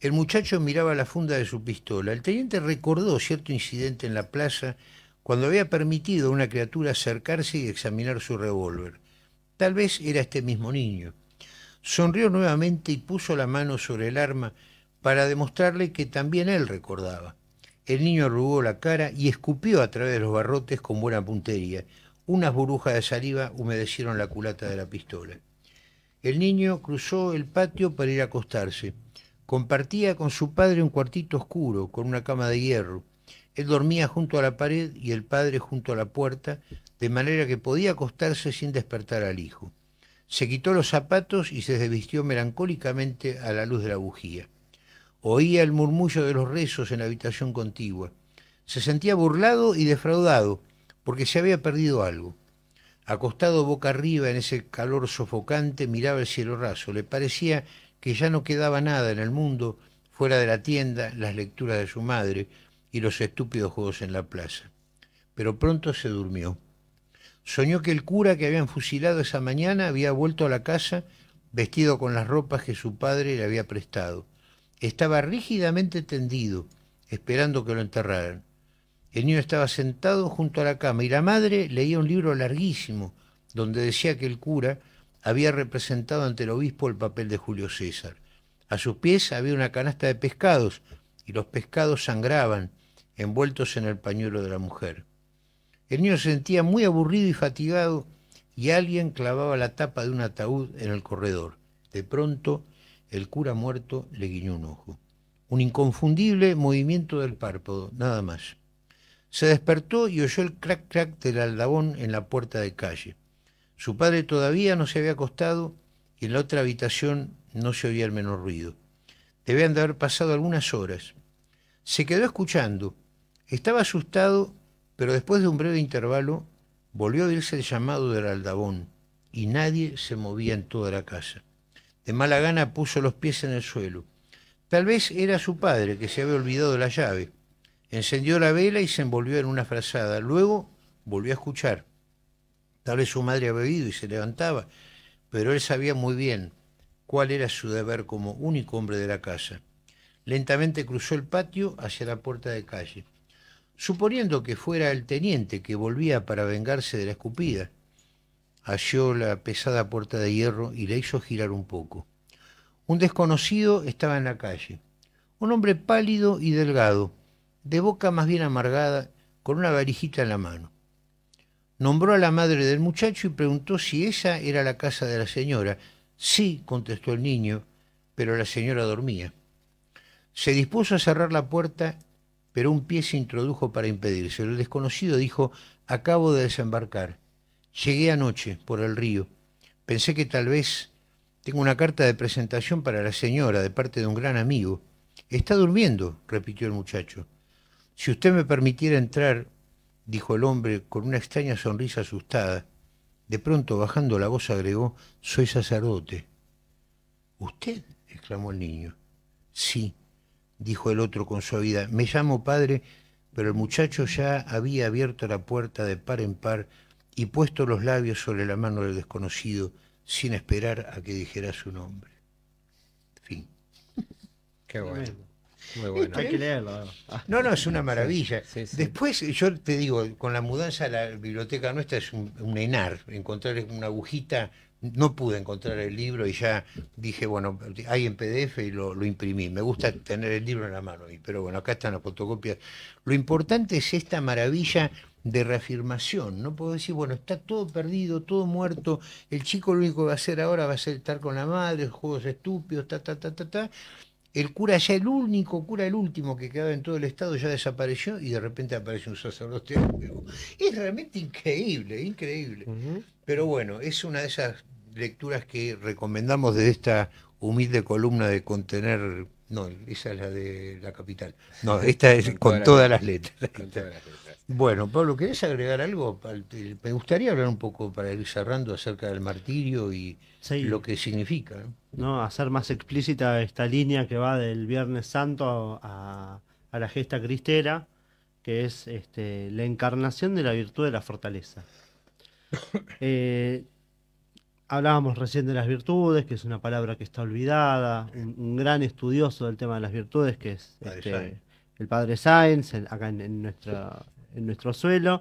el muchacho miraba la funda de su pistola, el teniente recordó cierto incidente en la plaza cuando había permitido a una criatura acercarse y examinar su revólver. Tal vez era este mismo niño. Sonrió nuevamente y puso la mano sobre el arma para demostrarle que también él recordaba. El niño arrugó la cara y escupió a través de los barrotes con buena puntería. Unas burbujas de saliva humedecieron la culata de la pistola. El niño cruzó el patio para ir a acostarse. Compartía con su padre un cuartito oscuro, con una cama de hierro. Él dormía junto a la pared y el padre junto a la puerta, de manera que podía acostarse sin despertar al hijo. Se quitó los zapatos y se desvistió melancólicamente a la luz de la bujía. Oía el murmullo de los rezos en la habitación contigua. Se sentía burlado y defraudado, porque se había perdido algo. Acostado boca arriba en ese calor sofocante, miraba el cielo raso. Le parecía que ya no quedaba nada en el mundo, fuera de la tienda, las lecturas de su madre, y los estúpidos juegos en la plaza. Pero pronto se durmió. Soñó que el cura que habían fusilado esa mañana había vuelto a la casa vestido con las ropas que su padre le había prestado. Estaba rígidamente tendido, esperando que lo enterraran. El niño estaba sentado junto a la cama y la madre leía un libro larguísimo donde decía que el cura había representado ante el obispo el papel de Julio César. A sus pies había una canasta de pescados y los pescados sangraban envueltos en el pañuelo de la mujer. El niño se sentía muy aburrido y fatigado y alguien clavaba la tapa de un ataúd en el corredor. De pronto, el cura muerto le guiñó un ojo. Un inconfundible movimiento del párpado, nada más. Se despertó y oyó el crack crack del aldabón en la puerta de calle. Su padre todavía no se había acostado y en la otra habitación no se oía el menor ruido. Debían de haber pasado algunas horas. Se quedó escuchando estaba asustado, pero después de un breve intervalo volvió a oírse el llamado del aldabón y nadie se movía en toda la casa. De mala gana puso los pies en el suelo. Tal vez era su padre que se había olvidado la llave. Encendió la vela y se envolvió en una frazada. Luego volvió a escuchar. Tal vez su madre había bebido y se levantaba, pero él sabía muy bien cuál era su deber como único hombre de la casa. Lentamente cruzó el patio hacia la puerta de calle suponiendo que fuera el teniente que volvía para vengarse de la escupida, halló la pesada puerta de hierro y la hizo girar un poco. Un desconocido estaba en la calle, un hombre pálido y delgado, de boca más bien amargada, con una varijita en la mano. Nombró a la madre del muchacho y preguntó si esa era la casa de la señora. Sí, contestó el niño, pero la señora dormía. Se dispuso a cerrar la puerta pero un pie se introdujo para impedirse. El desconocido dijo, acabo de desembarcar. Llegué anoche por el río. Pensé que tal vez tengo una carta de presentación para la señora de parte de un gran amigo. Está durmiendo, repitió el muchacho. Si usted me permitiera entrar, dijo el hombre con una extraña sonrisa asustada. De pronto, bajando la voz, agregó, soy sacerdote. ¿Usted? exclamó el niño. Sí, dijo el otro con suavidad, me llamo padre, pero el muchacho ya había abierto la puerta de par en par y puesto los labios sobre la mano del desconocido sin esperar a que dijera su nombre. Fin. Qué bueno. Muy bueno. Hay que leerlo. Ah. No, no, es una maravilla. Después, yo te digo, con la mudanza de la biblioteca nuestra es un, un enar, encontrar una agujita no pude encontrar el libro y ya dije, bueno, hay en PDF y lo, imprimí. Me gusta tener el libro en la mano, pero bueno, acá están las fotocopias. Lo importante es esta maravilla de reafirmación. No puedo decir, bueno, está todo perdido, todo muerto, el chico lo único que va a hacer ahora va a ser estar con la madre, juegos estúpidos, ta, ta, ta, ta, ta. El cura ya el único cura, el último que quedaba en todo el estado, ya desapareció y de repente aparece un sacerdote. Es realmente increíble, increíble. Pero bueno, es una de esas lecturas que recomendamos desde esta humilde columna de contener. No, esa es la de la capital. No, esta es con, todas, las letras. Bueno, Pablo, ¿querés agregar algo? Me gustaría hablar un poco para ir cerrando acerca del martirio y lo que significa. ¿no? Hacer más explícita esta línea que va del Viernes Santo a, la gesta cristera, que es este, la encarnación de la virtud de la fortaleza. Eh, Hablábamos recién de las virtudes, que es una palabra que está olvidada, un, gran estudioso del tema de las virtudes, que es este, el padre Sáenz, acá en, en nuestro suelo.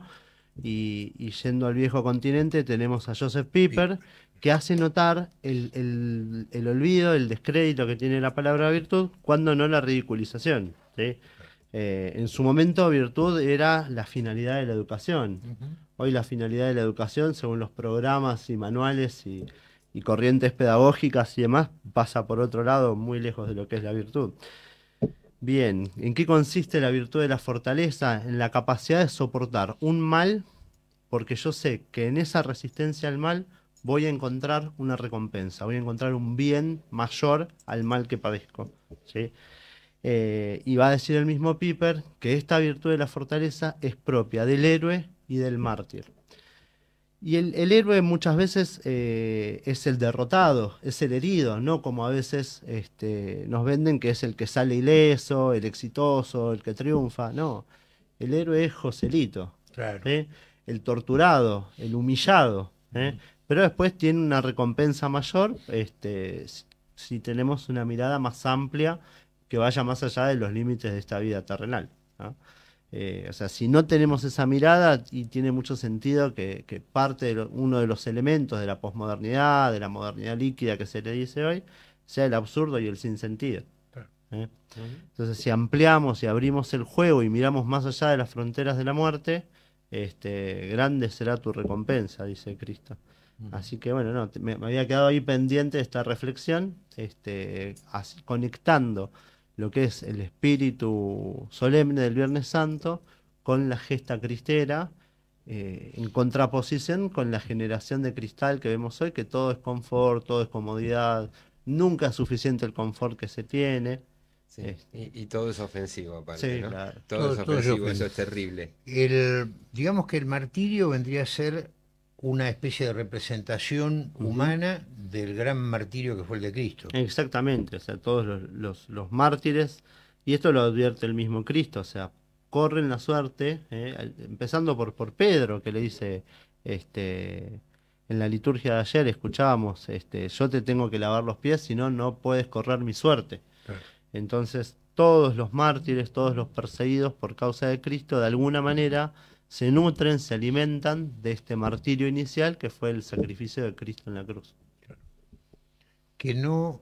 Y, y, yendo al viejo continente tenemos a Joseph Piper, que hace notar el, el, el, olvido, el descrédito que tiene la palabra virtud, cuando no la ridiculización. Eh, en su momento virtud era la finalidad de la educación. Hoy la finalidad de la educación, según los programas y manuales y, corrientes pedagógicas y demás, pasa por otro lado, muy lejos de lo que es la virtud. Bien, ¿en qué consiste la virtud de la fortaleza? En la capacidad de soportar un mal, porque yo sé que en esa resistencia al mal voy a encontrar una recompensa, voy a encontrar un bien mayor al mal que padezco. ¿sí? Eh, y va a decir el mismo Piper que esta virtud de la fortaleza es propia del héroe y del mártir. Y el, héroe muchas veces eh, es el derrotado, es el herido, no como a veces este, nos venden que es el que sale ileso, el exitoso, el que triunfa. No, el héroe es Joselito, ¿eh? el torturado, el humillado. ¿eh? Pero después tiene una recompensa mayor este, si tenemos una mirada más amplia que vaya más allá de los límites de esta vida terrenal. Eh, o sea, si no tenemos esa mirada, y tiene mucho sentido que, parte de uno de los elementos de la posmodernidad, de la modernidad líquida que se le dice hoy, sea el absurdo y el sinsentido. ¿Eh? Entonces, si ampliamos y abrimos el juego y miramos más allá de las fronteras de la muerte, este, grande será tu recompensa, dice Cristo. Así que bueno, me, había quedado ahí pendiente de esta reflexión, este, conectando lo que es el espíritu solemne del Viernes Santo con la gesta cristera, eh, en contraposición con la generación de cristal que vemos hoy, que todo es confort, todo es comodidad, nunca es suficiente el confort que se tiene. Eh, y, todo es ofensivo, para todo, es ofensivo, eso es terrible. digamos que el martirio vendría a ser una especie de representación humana del gran martirio que fue el de Cristo. Exactamente, o sea, todos los, mártires, y esto lo advierte el mismo Cristo, o sea, corren la suerte, eh, empezando por, por Pedro, que le dice, este, en la liturgia de ayer escuchábamos, este, yo te tengo que lavar los pies, si no, no puedes correr mi suerte. Entonces, todos los mártires, todos los perseguidos por causa de Cristo, de alguna manera, se nutren, se alimentan de este martirio inicial que fue el sacrificio de Cristo en la cruz. Que no,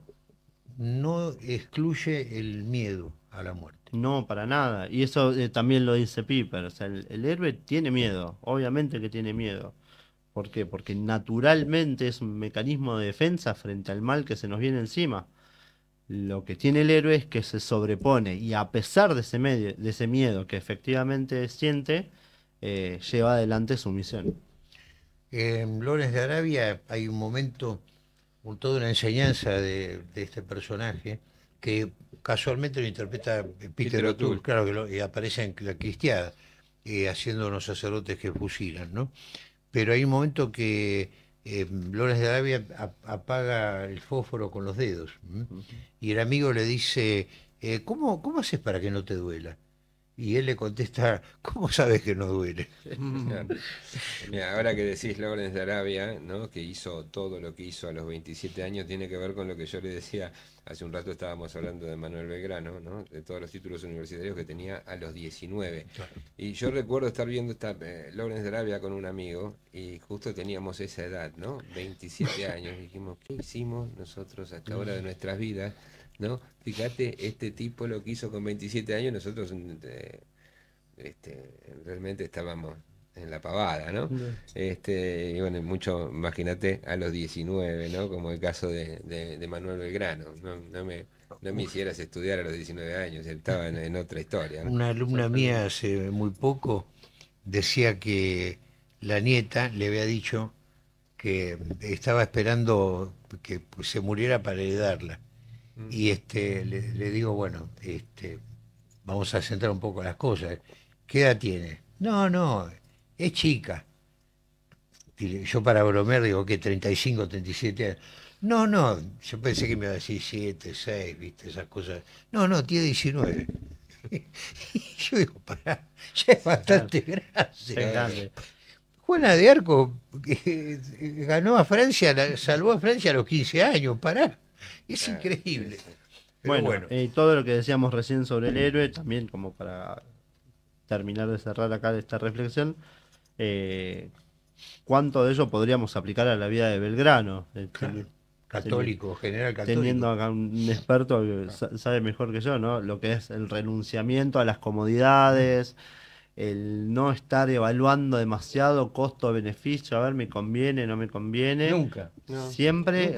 no excluye el miedo a la muerte. No, para nada. Y eso eh, también lo dice Piper. el, héroe tiene miedo, obviamente que tiene miedo. ¿Por qué? Porque naturalmente es un mecanismo de defensa frente al mal que se nos viene encima. Lo que tiene el héroe es que se sobrepone y a pesar de ese, medio, de ese miedo que efectivamente siente, eh, lleva adelante su misión. En Lores de Arabia hay un momento, toda una enseñanza de, este personaje, que casualmente lo interpreta Peter, O'Toole, claro que aparece en la cristiada, eh, haciendo unos sacerdotes que fusilan, ¿no? Pero hay un momento que eh, Lores de Arabia apaga el fósforo con los dedos. Y el amigo le dice, ¿cómo, ¿cómo haces para que no te duela? Y él le contesta, ¿cómo sabes que no duele? Mm. Mira, ahora que decís Lawrence de Arabia, ¿no? que hizo todo lo que hizo a los 27 años, tiene que ver con lo que yo le decía, hace un rato estábamos hablando de Manuel Belgrano, ¿no? de todos los títulos universitarios que tenía a los 19. Y yo recuerdo estar viendo esta, eh, Lawrence de Arabia con un amigo y justo teníamos esa edad, ¿no? 27 años. Y dijimos, ¿qué hicimos nosotros hasta mm. ahora de nuestras vidas? Fíjate, este tipo lo que hizo con 27 años, nosotros eh, este, realmente estábamos en la pavada, ¿no? Este, y bueno, imagínate, a los 19, ¿no? Como el caso de, Manuel Belgrano, no, me... hicieras estudiar a los 19 años, estaba en, otra historia. Una alumna mía hace muy poco decía que la nieta le había dicho que estaba esperando que se muriera para heredarla. Y este, le, digo, bueno, este, vamos a centrar un poco las cosas. ¿Qué edad tiene? No, no, es chica. yo para bromear digo que 35, 37 años. No, no, yo pensé que me iba a decir 7, 6, viste, esas cosas. No, no, tiene 19. y yo digo, pará, ya es bastante grande. Juana de Arco eh, eh, ganó a Francia, salvó a Francia a los 15 años, pará. Es eh, increíble. Bueno, eh, todo lo que decíamos recién sobre el héroe, también como para terminar de cerrar acá esta reflexión, eh, ¿cuánto de ello podríamos aplicar a la vida de Belgrano? Católico, general católico. Teniendo acá un experto que ah. sabe mejor que yo, ¿no? Lo que es el renunciamiento a las comodidades el no estar evaluando demasiado costo-beneficio, a ver, me conviene, no me conviene. Nunca. Siempre,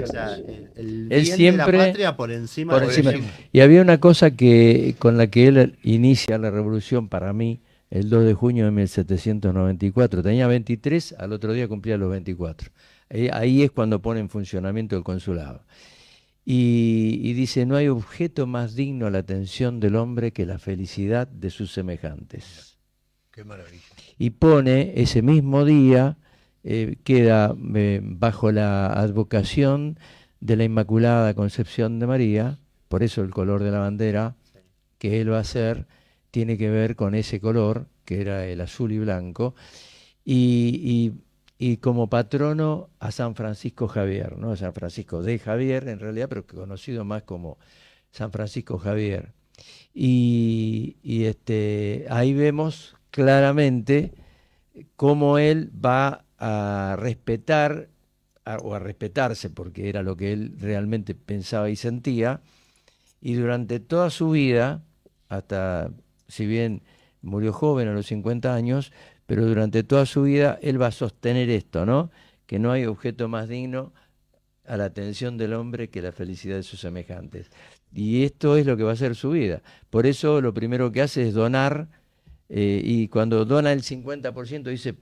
el, siempre, la patria por encima de Y había una cosa que con la que él inicia la revolución para mí, el 2 de junio de 1794. Tenía 23, al otro día cumplía los 24. Eh, ahí es cuando pone en funcionamiento el consulado. Y, y, dice, no hay objeto más digno a la atención del hombre que la felicidad de sus semejantes. Y pone ese mismo día, eh, queda eh, bajo la advocación de la Inmaculada Concepción de María, por eso el color de la bandera que él va a hacer tiene que ver con ese color, que era el azul y blanco, y, como patrono a San Francisco Javier, ¿no? San Francisco de Javier en realidad, pero conocido más como San Francisco Javier. Y, este, ahí vemos claramente cómo él va a respetar o a respetarse, porque era lo que él realmente pensaba y sentía, y durante toda su vida, hasta si bien murió joven a los 50 años, pero durante toda su vida él va a sostener esto, ¿no? Que no hay objeto más digno a la atención del hombre que la felicidad de sus semejantes. Y esto es lo que va a ser su vida. Por eso lo primero que hace es donar eh, y cuando dona el 50% dice,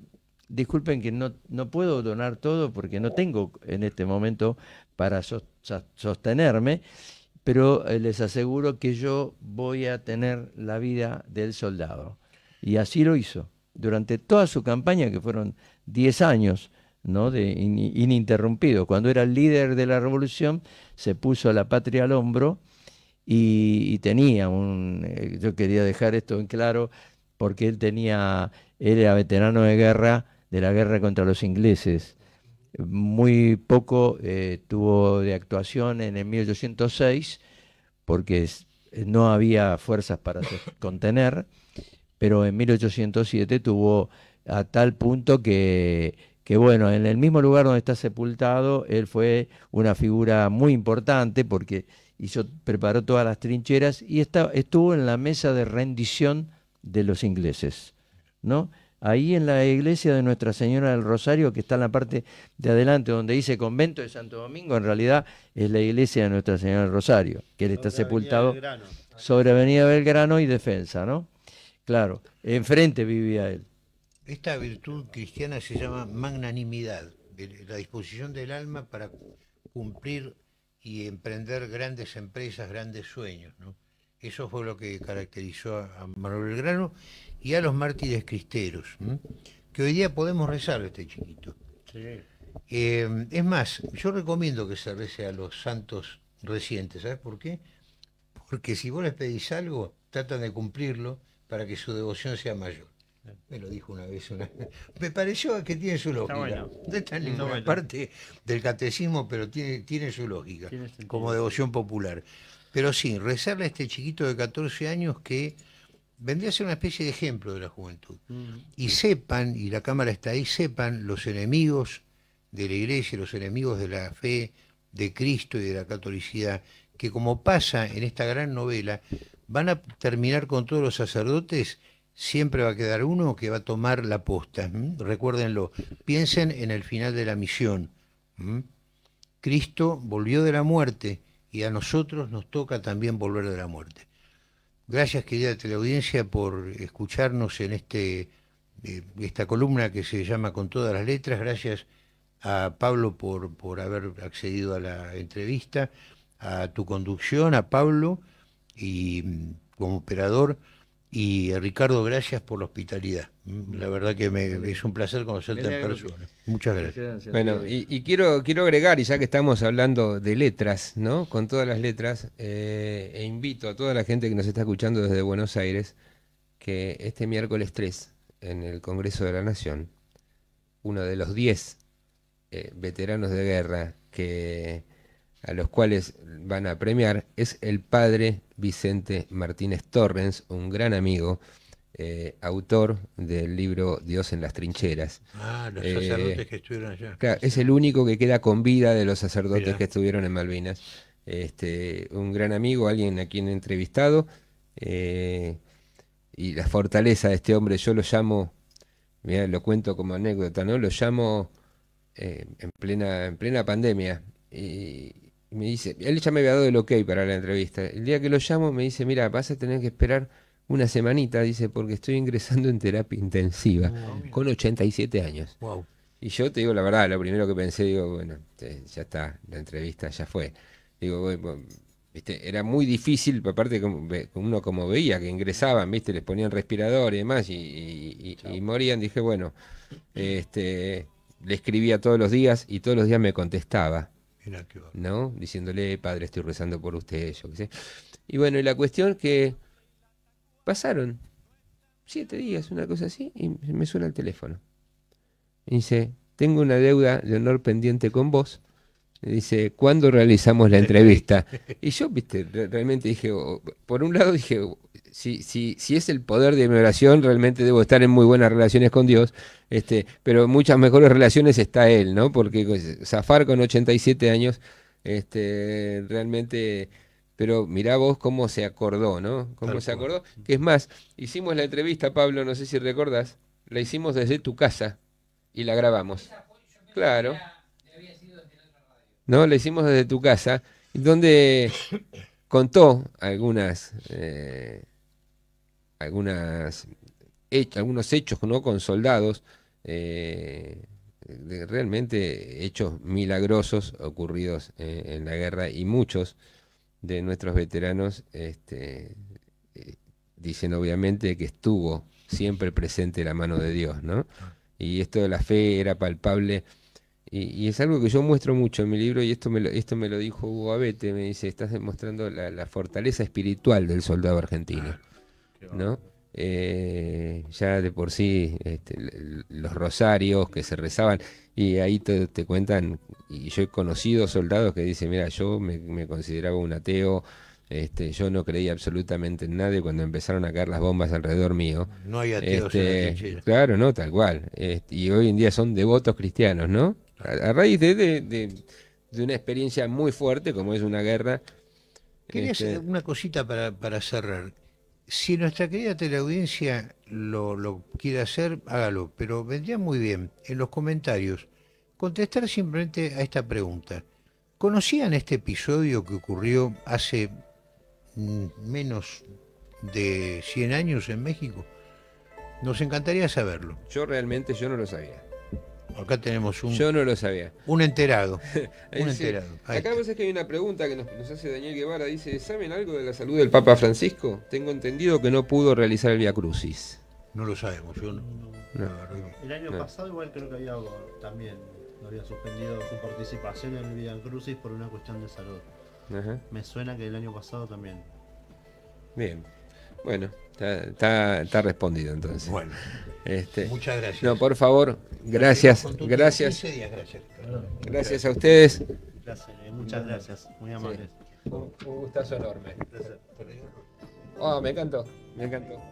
disculpen que no, puedo donar todo porque no tengo en este momento para sostenerme, pero eh, les aseguro que yo voy a tener la vida del soldado. Y así lo hizo. Durante toda su campaña, que fueron 10 años, ¿no? de ininterrumpido. Cuando era el líder de la revolución, se puso a la patria al hombro y, tenía un, eh, yo quería dejar esto en claro, porque él tenía, él era veterano de guerra, de la guerra contra los ingleses. Muy poco eh, tuvo de actuación en el 1806, porque no había fuerzas para contener, pero en 1807 tuvo a tal punto que, que, bueno, en el mismo lugar donde está sepultado, él fue una figura muy importante porque hizo, preparó todas las trincheras y estuvo en la mesa de rendición de los ingleses, ¿no? Ahí en la iglesia de Nuestra Señora del Rosario, que está en la parte de adelante donde dice convento de Santo Domingo, en realidad es la iglesia de Nuestra Señora del Rosario, que él está sepultado sobrevenida sobre Avenida Belgrano y Defensa, ¿no? Claro, enfrente vivía él. Esta virtud cristiana se llama magnanimidad, la disposición del alma para cumplir y emprender grandes empresas, grandes sueños, ¿no? Eso fue lo que caracterizó a Manuel Belgrano y a los mártires cristeros, que hoy día podemos rezar a este chiquito. Eh, es más, yo recomiendo que se reese a los santos recientes, ¿sabes por qué? Porque si vos les pedís algo, tratan de cumplirlo para que su devoción sea mayor. Me lo dijo una vez Me pareció que tiene su lógica. No está en ninguna parte del catecismo, pero tiene, tiene su lógica como devoción popular. Pero sí, rezarle a este chiquito de 14 años que vendría a ser una especie de ejemplo de la juventud. Mm. Y sepan, y la Cámara está ahí, sepan los enemigos de la Iglesia, los enemigos de la fe, de Cristo y de la catolicidad, que como pasa en esta gran novela, van a terminar con todos los sacerdotes, siempre va a quedar uno que va a tomar la posta. Recuérdenlo, piensen en el final de la misión. Cristo volvió de la muerte y a nosotros nos toca también volver de la muerte. Gracias, querida teleaudiencia, por escucharnos en este, eh, esta columna que se llama Con todas las letras. Gracias a Pablo por, por haber accedido a la entrevista, a tu conducción, a Pablo y mm, como operador. Y eh, Ricardo, gracias por la hospitalidad. Mm, la verdad que me, es un placer conocerte en persona. Muchas gracias. Bueno, y, quiero, quiero agregar, y ya que estamos hablando de letras, ¿no? Con todas las letras, eh, e invito a toda la gente que nos está escuchando desde Buenos Aires, que este miércoles 3, en el Congreso de la Nación, uno de los 10 eh, veteranos de guerra que a los cuales van a premiar, es el padre Vicente Martínez Torrens, un gran amigo, eh, autor del libro Dios en las trincheras. Ah, los eh, sacerdotes que estuvieron allá. Claro, es el único que queda con vida de los sacerdotes que estuvieron en Malvinas. Este, un gran amigo, alguien a quien he entrevistado. Eh, y la fortaleza de este hombre, yo lo llamo, lo cuento como anécdota, ¿no? Lo llamo en, plena, en plena pandemia. Y, me dice, él ya me había dado el ok para la entrevista. El día que lo llamo me dice, mira, vas a tener que esperar una semanita, dice, porque estoy ingresando en terapia intensiva ah, con 87 años. Y yo te digo la verdad, lo primero que pensé, digo, bueno, ya está, la entrevista ya fue. Digo, bueno, ¿viste? era muy difícil, aparte como, uno como veía que ingresaban, viste, les ponían respirador y demás y morían, dije, bueno, este, le escribía todos los días y todos los días me contestaba. ¿No? Diciéndole, padre, estoy rezando por usted, yo qué sé. Y bueno, y la cuestión que pasaron siete días, una cosa así, y me suena el teléfono. Y dice, tengo una deuda de honor pendiente con vos. Y dice, ¿cuándo realizamos la entrevista? Y yo, viste, realmente dije, por un lado dije, si, si, es el poder de mi oración, realmente debo estar en muy buenas relaciones con Dios, este, pero muchas mejores relaciones está Él, ¿no? Porque pues, zafar con 87 años, este, realmente... Pero mirá vos cómo se acordó, ¿no? Cómo se acordó. Que es más, hicimos la entrevista, Pablo, no sé si recordás, la hicimos desde tu casa y la grabamos. Claro. ¿no? La hicimos desde tu casa, donde contó algunas eh, algunas, algunos hechos ¿no? con soldados, eh, realmente hechos milagrosos ocurridos eh, en la guerra y muchos de nuestros veteranos este, eh, dicen obviamente que estuvo siempre presente la mano de Dios, ¿no? Y esto de la fe era palpable. Y, es algo que yo muestro mucho en mi libro, y esto me lo, esto me lo dijo Hugo Abete, me dice, estás demostrando la fortaleza espiritual del soldado argentino. Ah. ¿no? Eh, ya de por sí este, los rosarios que se rezaban y ahí te, cuentan, y yo he conocido soldados que dicen, mira, yo me, consideraba un ateo, este, yo no creía absolutamente en nadie cuando empezaron a caer las bombas alrededor mío. No hay ateos este, Claro, no, tal cual. Este, y hoy en día son devotos cristianos, ¿no? A, raíz de, una experiencia muy fuerte como es una guerra. Quería hacer una cosita para, para cerrar si nuestra querida teleaudiencia lo, lo quiere hacer, hágalo, pero vendría muy bien en los comentarios contestar simplemente a esta pregunta. ¿Conocían este episodio que ocurrió hace mm, menos de 100 años en México? Nos encantaría saberlo. Yo realmente yo no lo sabía. Acá tenemos un. Yo no lo sabía. Un enterado. un enterado. Acá pasa que hay una pregunta que nos, hace Daniel Guevara. Dice: ¿Saben algo de la salud del Papa Francisco? Tengo entendido que no pudo realizar el Via Crucis. No lo sabemos. Yo no, el año pasado, igual creo que había también. Había suspendido su participación en el Via Crucis por una cuestión de salud. Me suena que el año pasado también. Bien. Bueno, Está, está, respondido entonces. Bueno. Este, Muchas gracias. No, por favor, gracias. Gracias. gracias. Gracias a ustedes. Eh, muchas gracias. Muy amables. Un, gustazo enorme. Ah, me encantó, me encantó.